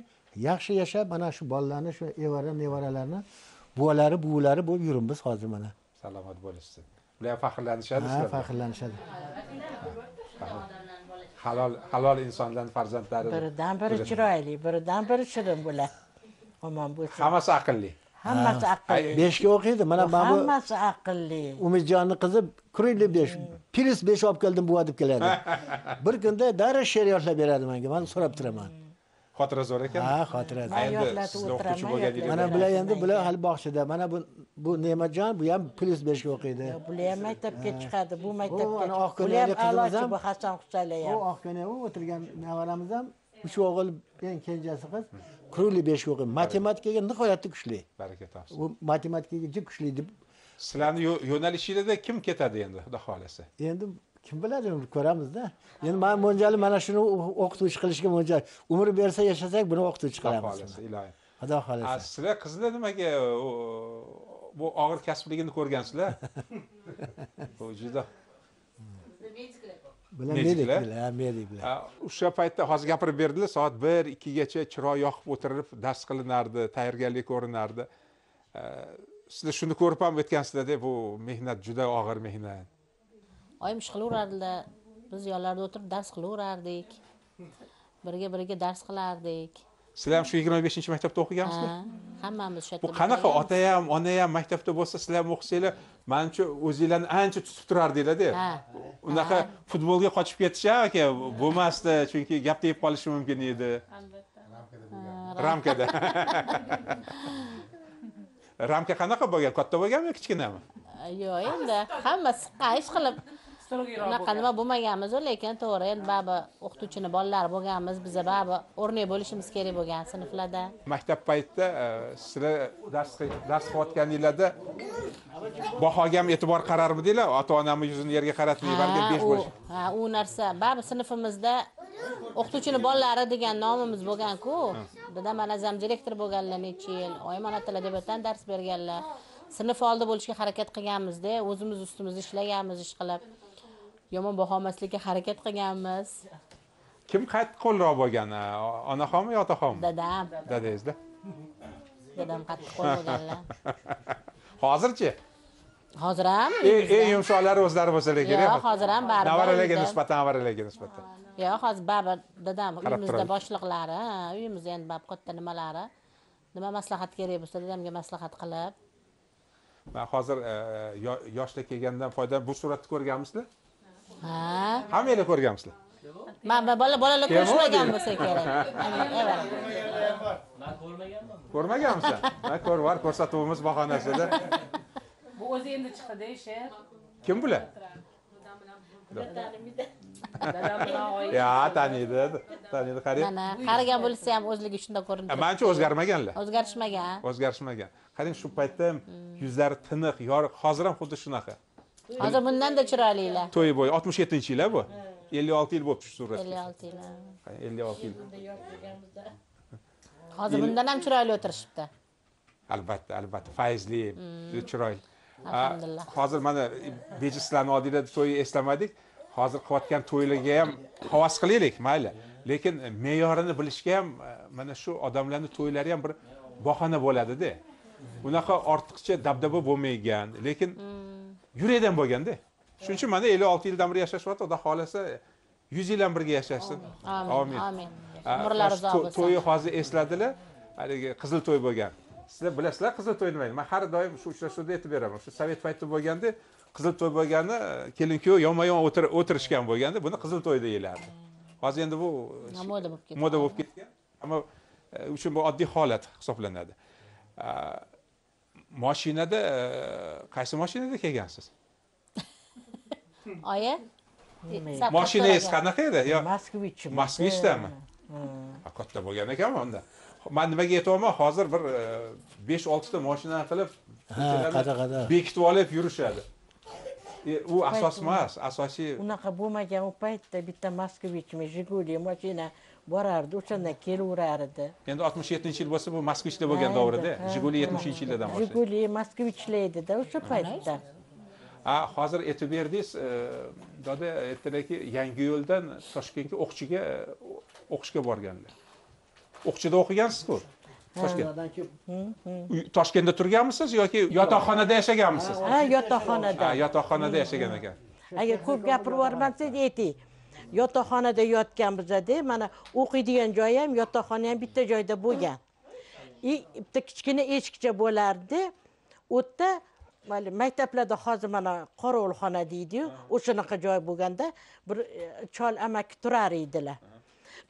yaxshi yashab mana shu bolalarni shu evara nevaralarni buvalari buvilari bo'lib yuribmiz hozir mana salomat bo'lishsin ular ham faxrlanishadi ha faxrlanishadi halol halol insonlarni farzandlari biridan biri chiroyli biridan biri shirin bo'ladi hamon bo'lsa hammasi aqlli hammasi aqlli beshga o'qiydi mana mana bu hammasi aqlli umidjonni qizi kringli besh hmm. plyus besh olib keldim buva deb keladi bir kunda darrov she'r yodlab beradi manga man so'rab turaman hmm. xotira zo'r ekan ha xotira zo'r mana bular endi bular hali bog'chada mana bu bu ne'matjon bu ham plyus beshga o'qiydi bular ham maktabga chiqadi bu maktabga bular ham a'lochi bu hasan husayli ham oq ko'ylakda o'tirgan nevaramiz ham uch o'g'il eng kenjasi qiz qirq besh o'qing matematikaga nihoyatda kuchli baraka topsin u matematikaga juda kuchli deb sizlarni yo'nalishinglarda kim ketadi endi xudo xohlasa endi kim biladi ko'ramizda endi man mo'ljalli mana shuni o'qituvchi qilishga mo'ljal umr bersa yashasak buni o'qituvchi qilamiz ilohi xudo xohlasa sizlar qizni nimaga bu og'ir kasbligini ko'rgansizlar bu juda bilaverdik bilaverdik o'sha paytda hozir gapirib berdilar soat bir ikkigacha chiroy yoqib o'tirib dars qilinardi tayyorgarlik ko'rinardi sizlar shuni ko'rib ham o'tgansizlarda bu mehnat juda og'ir mehnat oyim ish qilaverardilar biz yonlarida o'tirib dars qilaverardik birga birga dars qilardik sizlar ham shu yigirma beshinchi maktabda o'qigansizlar hammamiz shu bu qanaqa ota ham ona ham maktabda bo'lsa sizlar ham o'qisanglar manimcha o'zinglarni ancha tutib turardinglarda unaqa futbolga qochib ketish aka bo'lmasdi chunki gap tegib qolishi mumkin edi albatta ramkada ramka qanaqa bo'lgan katta bo'lganmi kichkinami yo'q endi hammasi qaysh qilib unaqa nima bo'lmaganmiz lekin to'g'ri endi baribir o'qituvchini bolalari bo'lganmiz biza baribir o'rnak bo'lishimiz kerak bo'lgan sinflarda maktab paytida e, sizlar dars dars qilayotganinglarda bahoga ham e'tibor qararmidinglar ota onamni yuzini yerga qaratmay balki besh bo'lish ha u narsa baribir sinfimizda o'qituvchini bolalari degan nomimiz bo'lganku mana zam direktor bo'lganlar necha yil oyim ona til adabiyotdan dars berganlar sinf oldi bo'lishga harakat qilganmizda o'zimiz ustimizda ishlaganmiz ish qilib yomon bahomaslikka harakat qilganmiz kim qattiq qo'lroq bo'lgan onaxonmi yo otaxonmi dadam dadangizda dadam qattiqqo'l bo'lganlar hozirchi hozir ham eng e, yumshoqlari o'zlari bo'lsa kerak yo'q hozir ham baribir nevaralarga nisbatan avaralarga nisbatan yo'q hozir baribir dadam uyimizda boshliqlari uyimizda endi bab katta nimalari nima maslahat kerak bo'lsa dadamga maslahat qilib man hozir e, e, yoshlik kelgandan foyda bu suratni ko'rganmisizlar ha hammanglar ko'rganmisizlar man bola bolalar ko'rishmagan bo'lsa kerak man ko'rmaganman ko'rmaganmisan man ko'rib ko'rsatuvimiz bahonasida bu o'zi endi chiqdida she'r kim bular ya taniydi taniydi qarang mana qarigan bo'lsa ham o'zligi shunda ko'rinadi e, manimcha o'zgarmaganlar o'zgarishmagan o'zgarishmagan qarang shu paytda yuzlari tiniq yorug' hozir ham xuddi shunaqa hozir bundan da chiroylilar to'yi bo'y oltmish yettinchi yillar bu ellik olti yil bo'libdi shu surat ellik olti yil ellik olti yil hozir bundan ham chiroyli o'tirishibdi albatta albatta fayzli hmm. chiroyli alhamdulillah hozir mana bejizlarni oldida to'yi eslamadik hozir qilayotgan to'ylarga ham havas qilaylik mayli lekin me'yorini bilishga ham e, mana shu odamlarni to'ylari ham bir bahona bo'ladida unaqa ortiqcha dabdaba bo'lmagan lekin hmm. yuragdan bo'lganda shuning uchun mana ellik olti yildan beri yashashyapti xudo xohlasa yuz yildan birga yashashsin amin amin ah, umrlari uzoq bo'lsin to'yi hozir esladilar haligi qizil to'y bo'lgan sizlar bilasizlar qizil to'y nima man har doim shu uchrashuvda aytib beraman shu sovet payti bo'lganda qizil to'y bo'lgani kelin kuyov yonma yon o'tirishgan bo'lganda buni qizil to'y deyilardi hozir endi bu moda bo'lib ketgan moda bo'lib ketgan ammo e, uchun bu oddiy holat hisoblanadi moshinada e, qaysi moshinada kelgansiz oyi moshinangiz qanaqa edi yo moskvich moskvichdami katta bo'lgan ekanmi unda man nimaga aytyapman hozir bir e, besh oltita moshina qilib bekitib olib yurishadi e, u asos emas asosiy unaqa bo'lmagan u paytda bitta moskvichmi жигули mashina borardi o'shandan edi endi oltmish yettinchi yil bo'lsa bu moskvichda bo'lgan davrda jiguli yetmishinchi yillardan boshlab jiguli moskvichlar edida o'sha paytda a hozir aytib berdingiz e, doda yangi yo'ldan toshkentga o'qchiga e, o'qishga borganlar o'qchida o'qigansizku toshkent toshkentda turganmisiz yoki yotoqxonada yashaganmisiz ha yotoqxonada yotoqxonada yashagan ekan agar ko'p gapirib yubormasangiz ayting yotoqxonada yotganmizda mana o'qiydigan joyi ham yotoqxona ham bitta joyda bo'lgan и bitta kichkina eshikcha bo'lardi u yerda maktablarda hozir mana qorovulxona deydiyu o'shanaqa joy bo'lganda bir e, chol amaki turar edilar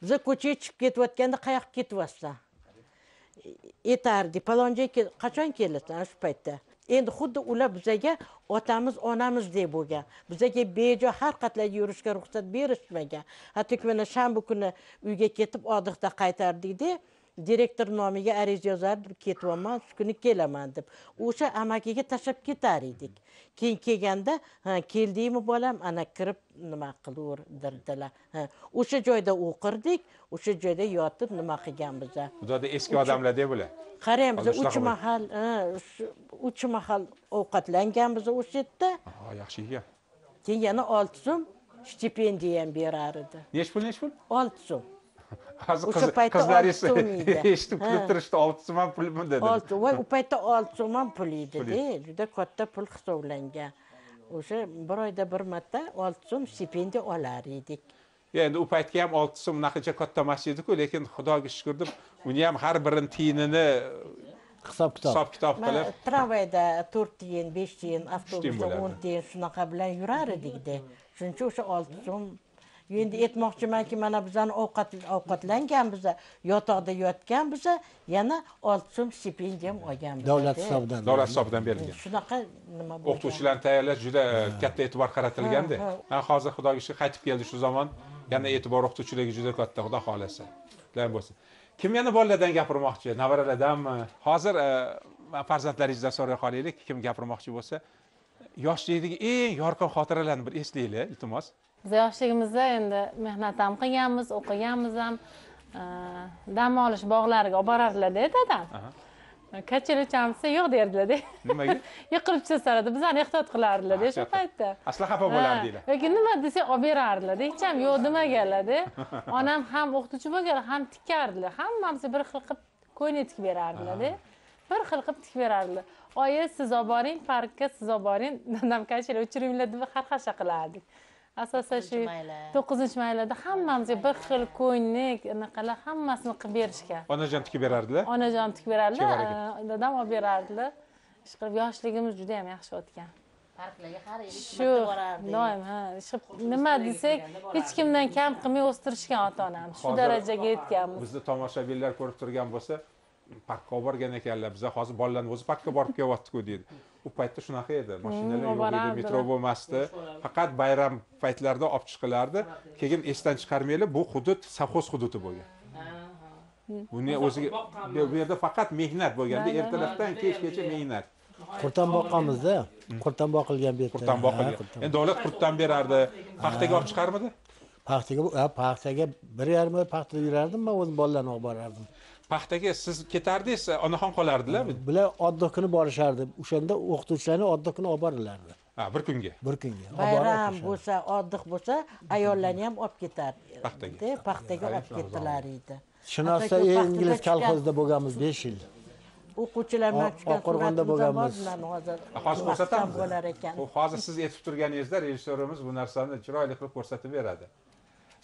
biza ko'chaga chiqib ketayotganda qayoqqa ketyapsan aytardi e, palon joyga qachon kelasan shu paytda endi xuddi ular bizaga otamiz onamizdek bo'lgan bizaga bejo har harqatlarga yurishga ruxsat berishmagan hattoki mana shanba kuni uyga ketib odihda qaytardikda direktor nomiga ariz yozardi ketyapman shu kuni kelaman deb o'sha amakiga tashlab ketar edik keyin kelganda ha keldingmi bolam ana kirib nima qilaver qilaverdirdilar o'sha joyda o'qirdik o'sha joyda yotib nima qilganmiz bularda eski odamlarda bular qarang biz uch mahal uch mahal ovqatlanganmiz o'sha yerda yaxshi ekan keyin yana olti so'm stipendiya ham berar edi nechi pul nechi pul olti so'm hozir o'sha paytda qizlaringiz eshitib kulib turishdi olti so'm pul dedi olti voy u paytda olti so'm pul edida juda katta pul hisoblangan o'sha bir oyda bir marta olti so'm stipendiya olar edik endi u paytga ham olti so'm unaqancha katta emas ediku lekin xudoga shukur deb uni ham har birini tiyinini hisob kitob hisob kitob qilib tramvayda to'rt tiyin besh tiyin avtobusda o'n tiyin shunaqa bilan yurar edikda shuning uchun o'sha olti so'm endi aytmoqchimanki mana bizani ovqat ovqatlangan biza yotoqda yotgan biza yana olti so'm stipendiya olganmiz davlat hisobidan davlat hisobidan berilgan shunaqa nima bo'lgan o'qituvchilarni tayyorlash juda katta e'tibor qaratilganda hozir xudoga shukur qaytib keldi shu zamon yana e'tibor o'qituvchiligi juda katta xudo xohlasa bo'lsin kim yana bolalardan gapirmoqchi nabaralardanmi hozir e, farzandlaringizdan so'ray qolaylik kim gapirmoqchi bo'lsa yoshligidagi eng yorqin xotiralarni bir eslaylik iltimos biz yoshligimizda endi mehnat ham qilganmiz o'qiganmiz ham dam olish bog'lariga olib borardilarda dadam kachelachamiz desa yo'q derdilarda nimaga yiqilib tashlasalarda bizni ehtiyot qilardilarda o'sha paytda asli xafa bo'lardinglar yoki nima desak olib berardilarda hech ham yo'q demaganlarda onam ham o'qituvchi bo'lganlar ham tikardilar hammamiz bir xil qilib ko'ynak tikib berardilarda bir xil qilib tikib berardilar oyi siz olib boring parkka siz olib boring dadam kachelak uchiringlar deb xarxasha qilardik asosan to'qqizinchi maylarda hammamiz bir xil ko'ynik anaqalar hammasini qilib berishgan onajon tikib berardilar onajon tikib berardilar e, dadam olib berardilar ishqilib yoshligimiz juda yam yaxshi o'tgan har yili shu doim ha nima desak hech kimdan kam qilmay o'stirishgan ota onamiz shu darajaga yetganmiz bizni tomoshabinlar ko'rib turgan bo'lsa parkka olib borgan ekanlar biza hozir bolalarni o'zi parkka borib kelyaptiku deydi u paytda shunaqa edi mashinalar hmm, yo'q edi metro bo'lmasdi faqat bayram paytlarida olib chiqilardi keyin esdan chiqarmanglar bu hudud savxoz hududi bo'lgan hmm. buni o'ziga bu yerda faqat mehnat bo'lganda ertalabdan kechgacha mehnat qurtdan boqqanmizda hmm. qurtdan boqilgan bu yerda qurtdan boqilgan endi davlat qurtdan berardi paxtaga olib chiqarmidi paxtaga paxtaga bir yarim oy paxtada yurardim man o'zim bolalarni olib borardim paxtaga siz ketardingiz onaxon qolardilar bular otdix kuni borishardi o'shanda o'qituvchilarni otdix kuni olib borilardi bir kunga bir kunga bayram bo'lsa oddiq bo'lsa ayollarni ham olib ketardi paxtaga paxtaga olib ketdilar edi shunosda ingliz kolxozida bo'lganmiz besh yil o'quvchilar bilan oqqo'rg'onda bo'lganmiz hozir ko'rsatamiz bo'lar ekan hozir siz aytib turganingizda rejissyorimiz bu narsani chiroyli qilib ko'rsatib beradi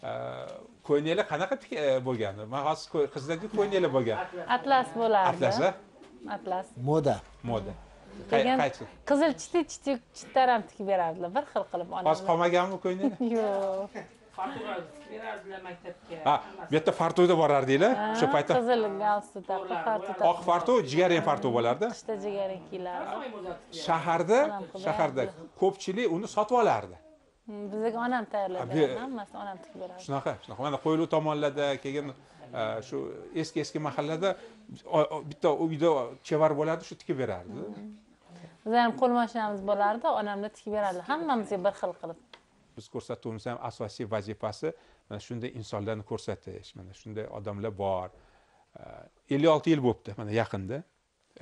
Э, ko'ynela qanaqa e, bo'lgan man hozir qizdagi ko'ynela bo'lgan atlas bo'lardi atlas atlas moda moda degan qizil chiti chiti ham tikib berardilar bir xil qilib onam hozir qolmaganmi ko'ynela yo'q fartuha berardilar maktabga ha bu yerda fartuhda borardinglar o'sha paytda qizil galstuk taqib oq fartuh jigarrang fartuh bo'lardi qishda jigarrang kiyilardi shaharda shaharda ko'pchilik uni sotib olardi bizga onam tayyorladi hammasini onam tikib beradi shunaqa shunaqa mana qo'yli tomonlarda keyin e, shu eski eski mahallada bitta uyda chevar bo'ladi shu tikib berardi bizni ham qo'l mashinamiz bo'lardi onamlar tikib berardi hammamizga bir xil qilib biz ko'rsatuvimiz ham asosiy vazifasi mana shunday insonlarni ko'rsatish mana shunday odamlar bor e, ellik olti yil bo'libdi mana yaqinda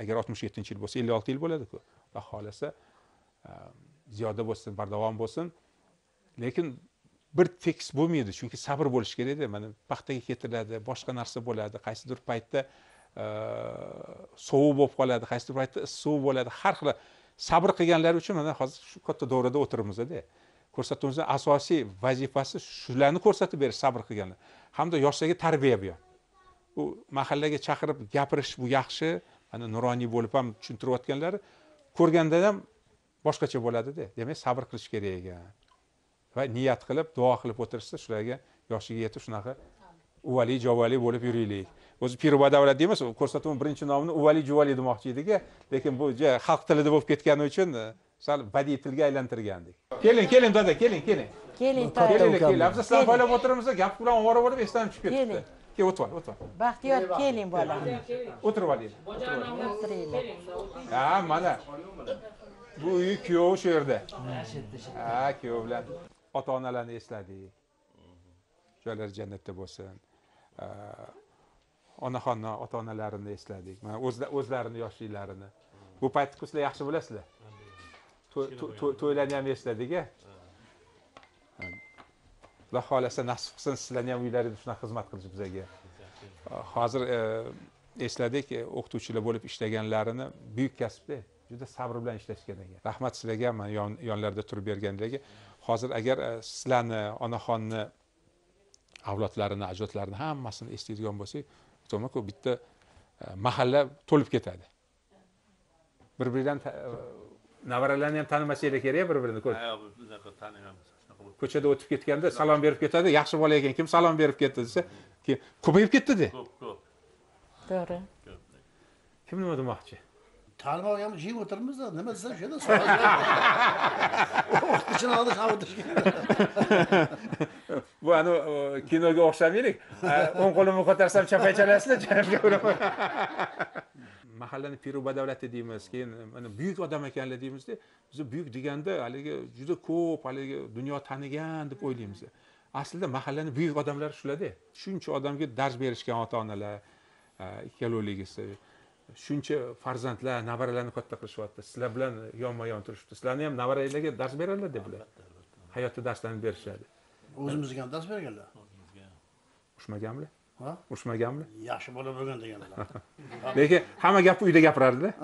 agar oltmish yettinchi yil bo'lsa ellik olti yil bo'ladiku xudo xohlasa e, ziyoda bo'lsin bardavom bo'lsin lekin bir tekis bo'lmaydi chunki sabr bo'lishi kerakda mana paxtaga ketiladi boshqa narsa bo'ladi qaysidir paytda sovuq bo'lib qoladi qaysidir paytda issiq bo'ladi har xil sabr qilganlar uchun mana hozir shu katta davrada o'tiribmizda ko'rsatuvimizni asosiy vazifasi shularni ko'rsatib berish sabr qilganlar hamda yoshlarga tarbiya bu u mahallaga chaqirib gapirish bu yaxshi mana nuroniy bo'lib ham tushuntirayotganlari ko'rganda ham boshqacha bo'ladida demak sabr qilish kerak ekan va niyat qilib duo qilib o'tirishsa shularga yoshiga yetib shunaqa uvali jovali bo'lib yuraylik o'zi pirva davlat deymiz ko'rsatuvni birinchi nomini uvali juvali demoqchi edik lekin bu xalq tilida bo'lib ketgani uchun e, sal badiiy tilga aylantirgandik keling keling dada keling keling keling keling keling biz sizlarni poylab o'tiribmiz gap bilan ovora bo'lib esdan tushib ketibdi keling o'tirib ol o'tirib ol baxtiyor keling bolam o'tirib olinglar ha mana bu uyi kuyovi shu yerda ha kuyov bilan ota onalarni esladik joylar jannatda bo'lsin onaxonni ota onalarini esladik mana o'zlarini yoshliklarini bu paytni sizlar yaxshi bilasizlar to'ylarni ham esladik e. a xudo xohlasa nasib qilsin sizlarni ham uylaringizda shunaqa xizmat qilish bizaga hozir e, esladik e, o'qituvchilar bo'lib ishlaganlarini buyuk kasbda juda sabr bilan ishlashgan ekan rahmat sizlarga ham yonlarida turib berganlarga hozir agar e, sizlarni onaxonni avlodlarini ajdodlarini hammasini eslaydigan bo'lsak to'ma bitta e, mahalla to'lib ketadi bir biridan e, nevaralarni ham tanimasa kerak bir birini tanimaymiz ko'chada o'tib ketganda salom berib ketadi yaxshi bola ekan kim salom berib ketdi desa keyin ko'payib ketdida to'g'ri kim nima demoqchi tarmoq ham jim o'tiribmiz nima desam yerda desa o'shada o'qituvchini olish bu anavi kinoga o'xshamaylik o'ng qo'limni ko'tarsam chapaychalasida mahallani peru badavlati deymiz keyin mana buyuk odam ekanlar deymizda biz buyuk deganda haligi juda ko'p haligi dunyo tanigan deb o'ylaymiz aslida mahallani buyuk odamlari shularda shuncha odamga dars berishgan ota onalar ikkalovligisi shuncha farzandlar nabaralarni katta qilishyapti sizlar bilan yonma yon turishibdi sizlarni ham nabaranglarga dars beradilar deb bular hayotda darslarni berishadi o'zimizga ham dars berganlar urushmaganmilar urushmaganmilar yaxshi bola bo'lgan deganlar lekin hamma gapni uyda gapirardida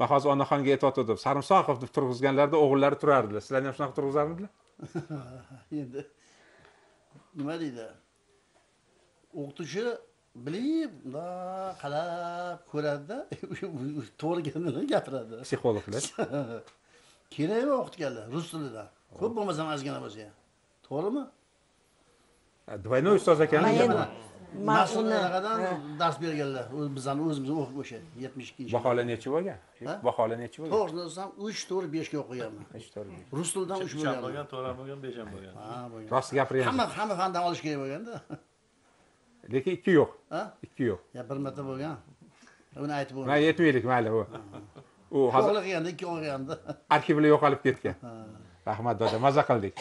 va hozir onaxonga aytyotgandim deb sarimsoqov deb turg'izganlarida o'g'illari turardilar sizlarni ham shunaqa turg'izarmidilar endi nima deydi o'qituvchi bilib bundoq qarab ko'radida to'g'ri gapini gapiradi psixologlar kerakmi o'qitganlar rus tilidan ko'p bo'lmasa ham ozgina bo'lsa ham to'g'rimi двойной ustoz ekan anaqadan dars berganlar bizani o'zimiz o'qib o'sha yetmish ikkinchi baholar nechi bo'lgan baholar nechi bo'lgan to'g'risini aytsam uch to'rt beshga o'qiganman uch to'rt besh rus tilidan uch bo'lgan to'rt bo'lgan besh ham bo'lgan ha bo'lgan rost gapiryapsiz hamma hamma fandan olish kerak bo'lganda lekin ikki yo'q ikki yo'q bir marta bo'lgan uni aytib Men aytmaylik mayli u u hozir o'g'li ikki o'g'li arxivlar yo'qolib ketgan rahmat doda maza qildik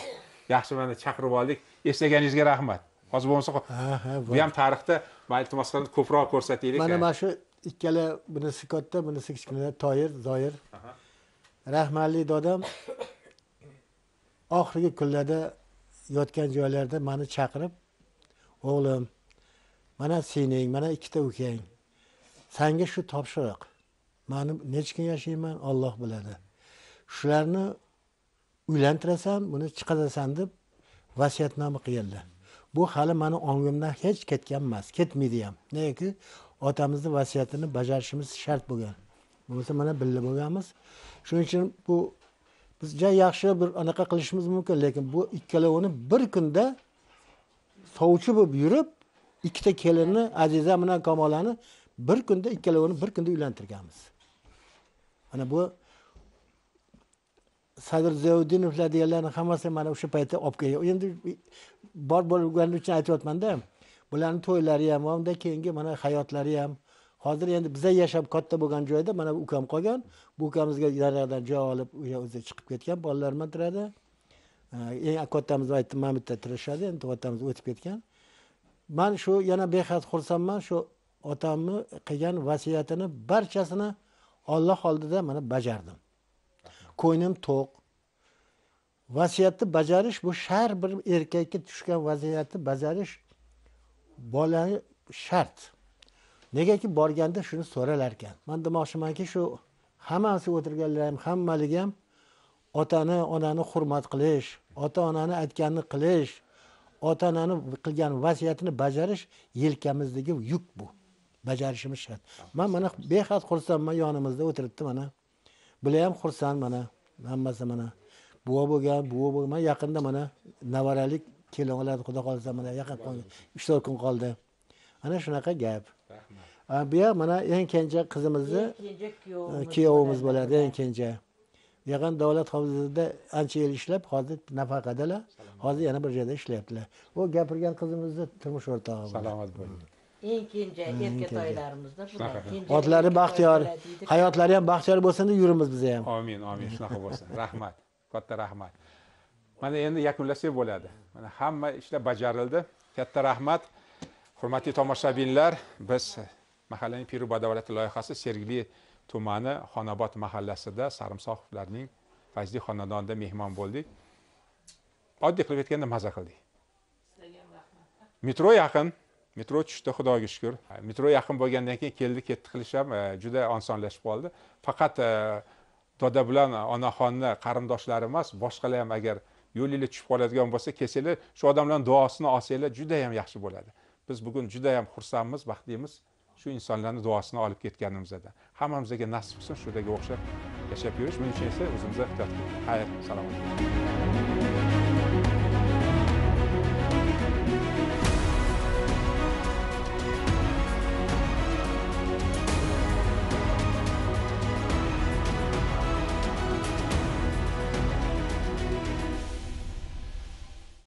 yaxshi mana chaqirib oldik eslaganingizga rahmat hozir bo'lmasa bu ham tarixda man iltimos qilib ko'proq ko'rsataylik mana mana shu ikkala bunisi katta bunisi kichkina toyir zoir rahmatli dodam oxirgi kunlarda yotgan joylarida mani chaqirib o'g'lim mana sening mana ikkita ukang sanga shu topshiriq mani nechi kun yashayman olloh biladi shularni uylantirasan buni chiqarasan deb vasiyatnoma qilganlar bu hali mani ongimdan hech ketgan emas ketmaydi ham negaki otamizni vasiyatini bajarishimiz shart bo'lgan bo'lmasa mana birga bo'lganmiz shuning uchun bu biz ja yaxshi bir anaqa qilishimiz mumkin lekin bu ikkalovini bir kunda sovchi bo'lib yurib ikkita kelinni aziza bilan kamolani bir kunda ikkalovini bir kunda uylantirganmiz mana bu sadir ziyodinovlar deganlarni hammasi mana o'sha paytda olib kelgan endi bor bo'lgani uchun aytyapmanda bularni to'ylari ham undan keyingi mana hayotlari ham hozir endi biza yashab katta bo'lgan joyda mana bu ukam qolgan bu ukamizga yaraqdan joy olib u o'zi chiqib ketgan bolalar bilan turadi eng kattamiz aytdim mana bu yerda tirishadi endi otamiz o'tib ketgan man shu yana behad xursandman shu otamni qilgan vasiyatini barchasini olloh oldida mana bajardim ko'nglim to'q vasiyatni bajarish bu shar bir erkakka tushgan vaziyatni bajarish bola shart negaki borganda shuni so'ralarkan man demoqchimanki shu hammasi o'tirganlar ham hammaligi ham otani onani hurmat qilish ota onani aytganini qilish ota onani qilgan vasiyatini bajarish yelkamizdagi yuk bu bajarishimiz shart man mana behad xursandman yonimizda o'tiribdi mana bular ham xursand mana hammasi mana buva bo'lgan buva bo'lgan mana yaqinda mana nevaralik kelin oladi xudo xohlasa mana yaqin uch to'rt kun qoldi ana shunaqa gap bu ham mana eng kenja qizimizni kuyovimiz bo'ladi eng kenja yaqin davlat hovlida ancha yil ishlab hozir nafaqadalar hozir yana bir joyda ishlayaptilar u gapirgan qizimizni turmush o'rtog'i salomat bo'ling eng kenja toylarimizda otlari baxtiyor hayotlari ham baxtiyor bo'lsin deb yuramiz biz ham omin omin shunaqa bo'lsin rahmat katta rahmat mana endi yakunlasak bo'ladi mana hamma ishlar bajarildi katta rahmat hurmatli tomoshabinlar biz mahallaning piru badavlati loyihasi sergeli tumani xonobod mahallasida sarimsoqlarning fazli xonadonida mehmon bo'ldik oddiy qilib aytganda maza qildik sizlarga ham rahmat metro yaqin metro tushdi xudoga shukur metro yaqin bo'lgandan keyin keldi ketdi qilish ham e, juda osonlashib qoldi faqat e, doda bilan e, onaxonni qarindoshlari emas boshqalar ham agar yo'linglar tushib qoladigan bo'lsa kelsanglar shu odamlarni duosini olsanglar judayam yaxshi bo'ladi biz bugun judayam xursandmiz baxtlimiz shu insonlarni duosini olib ketganimizdan hammamizga nasib qilsin shundaga o'xshab yashab yurish buning uchun esa o'zimizga xayr salomat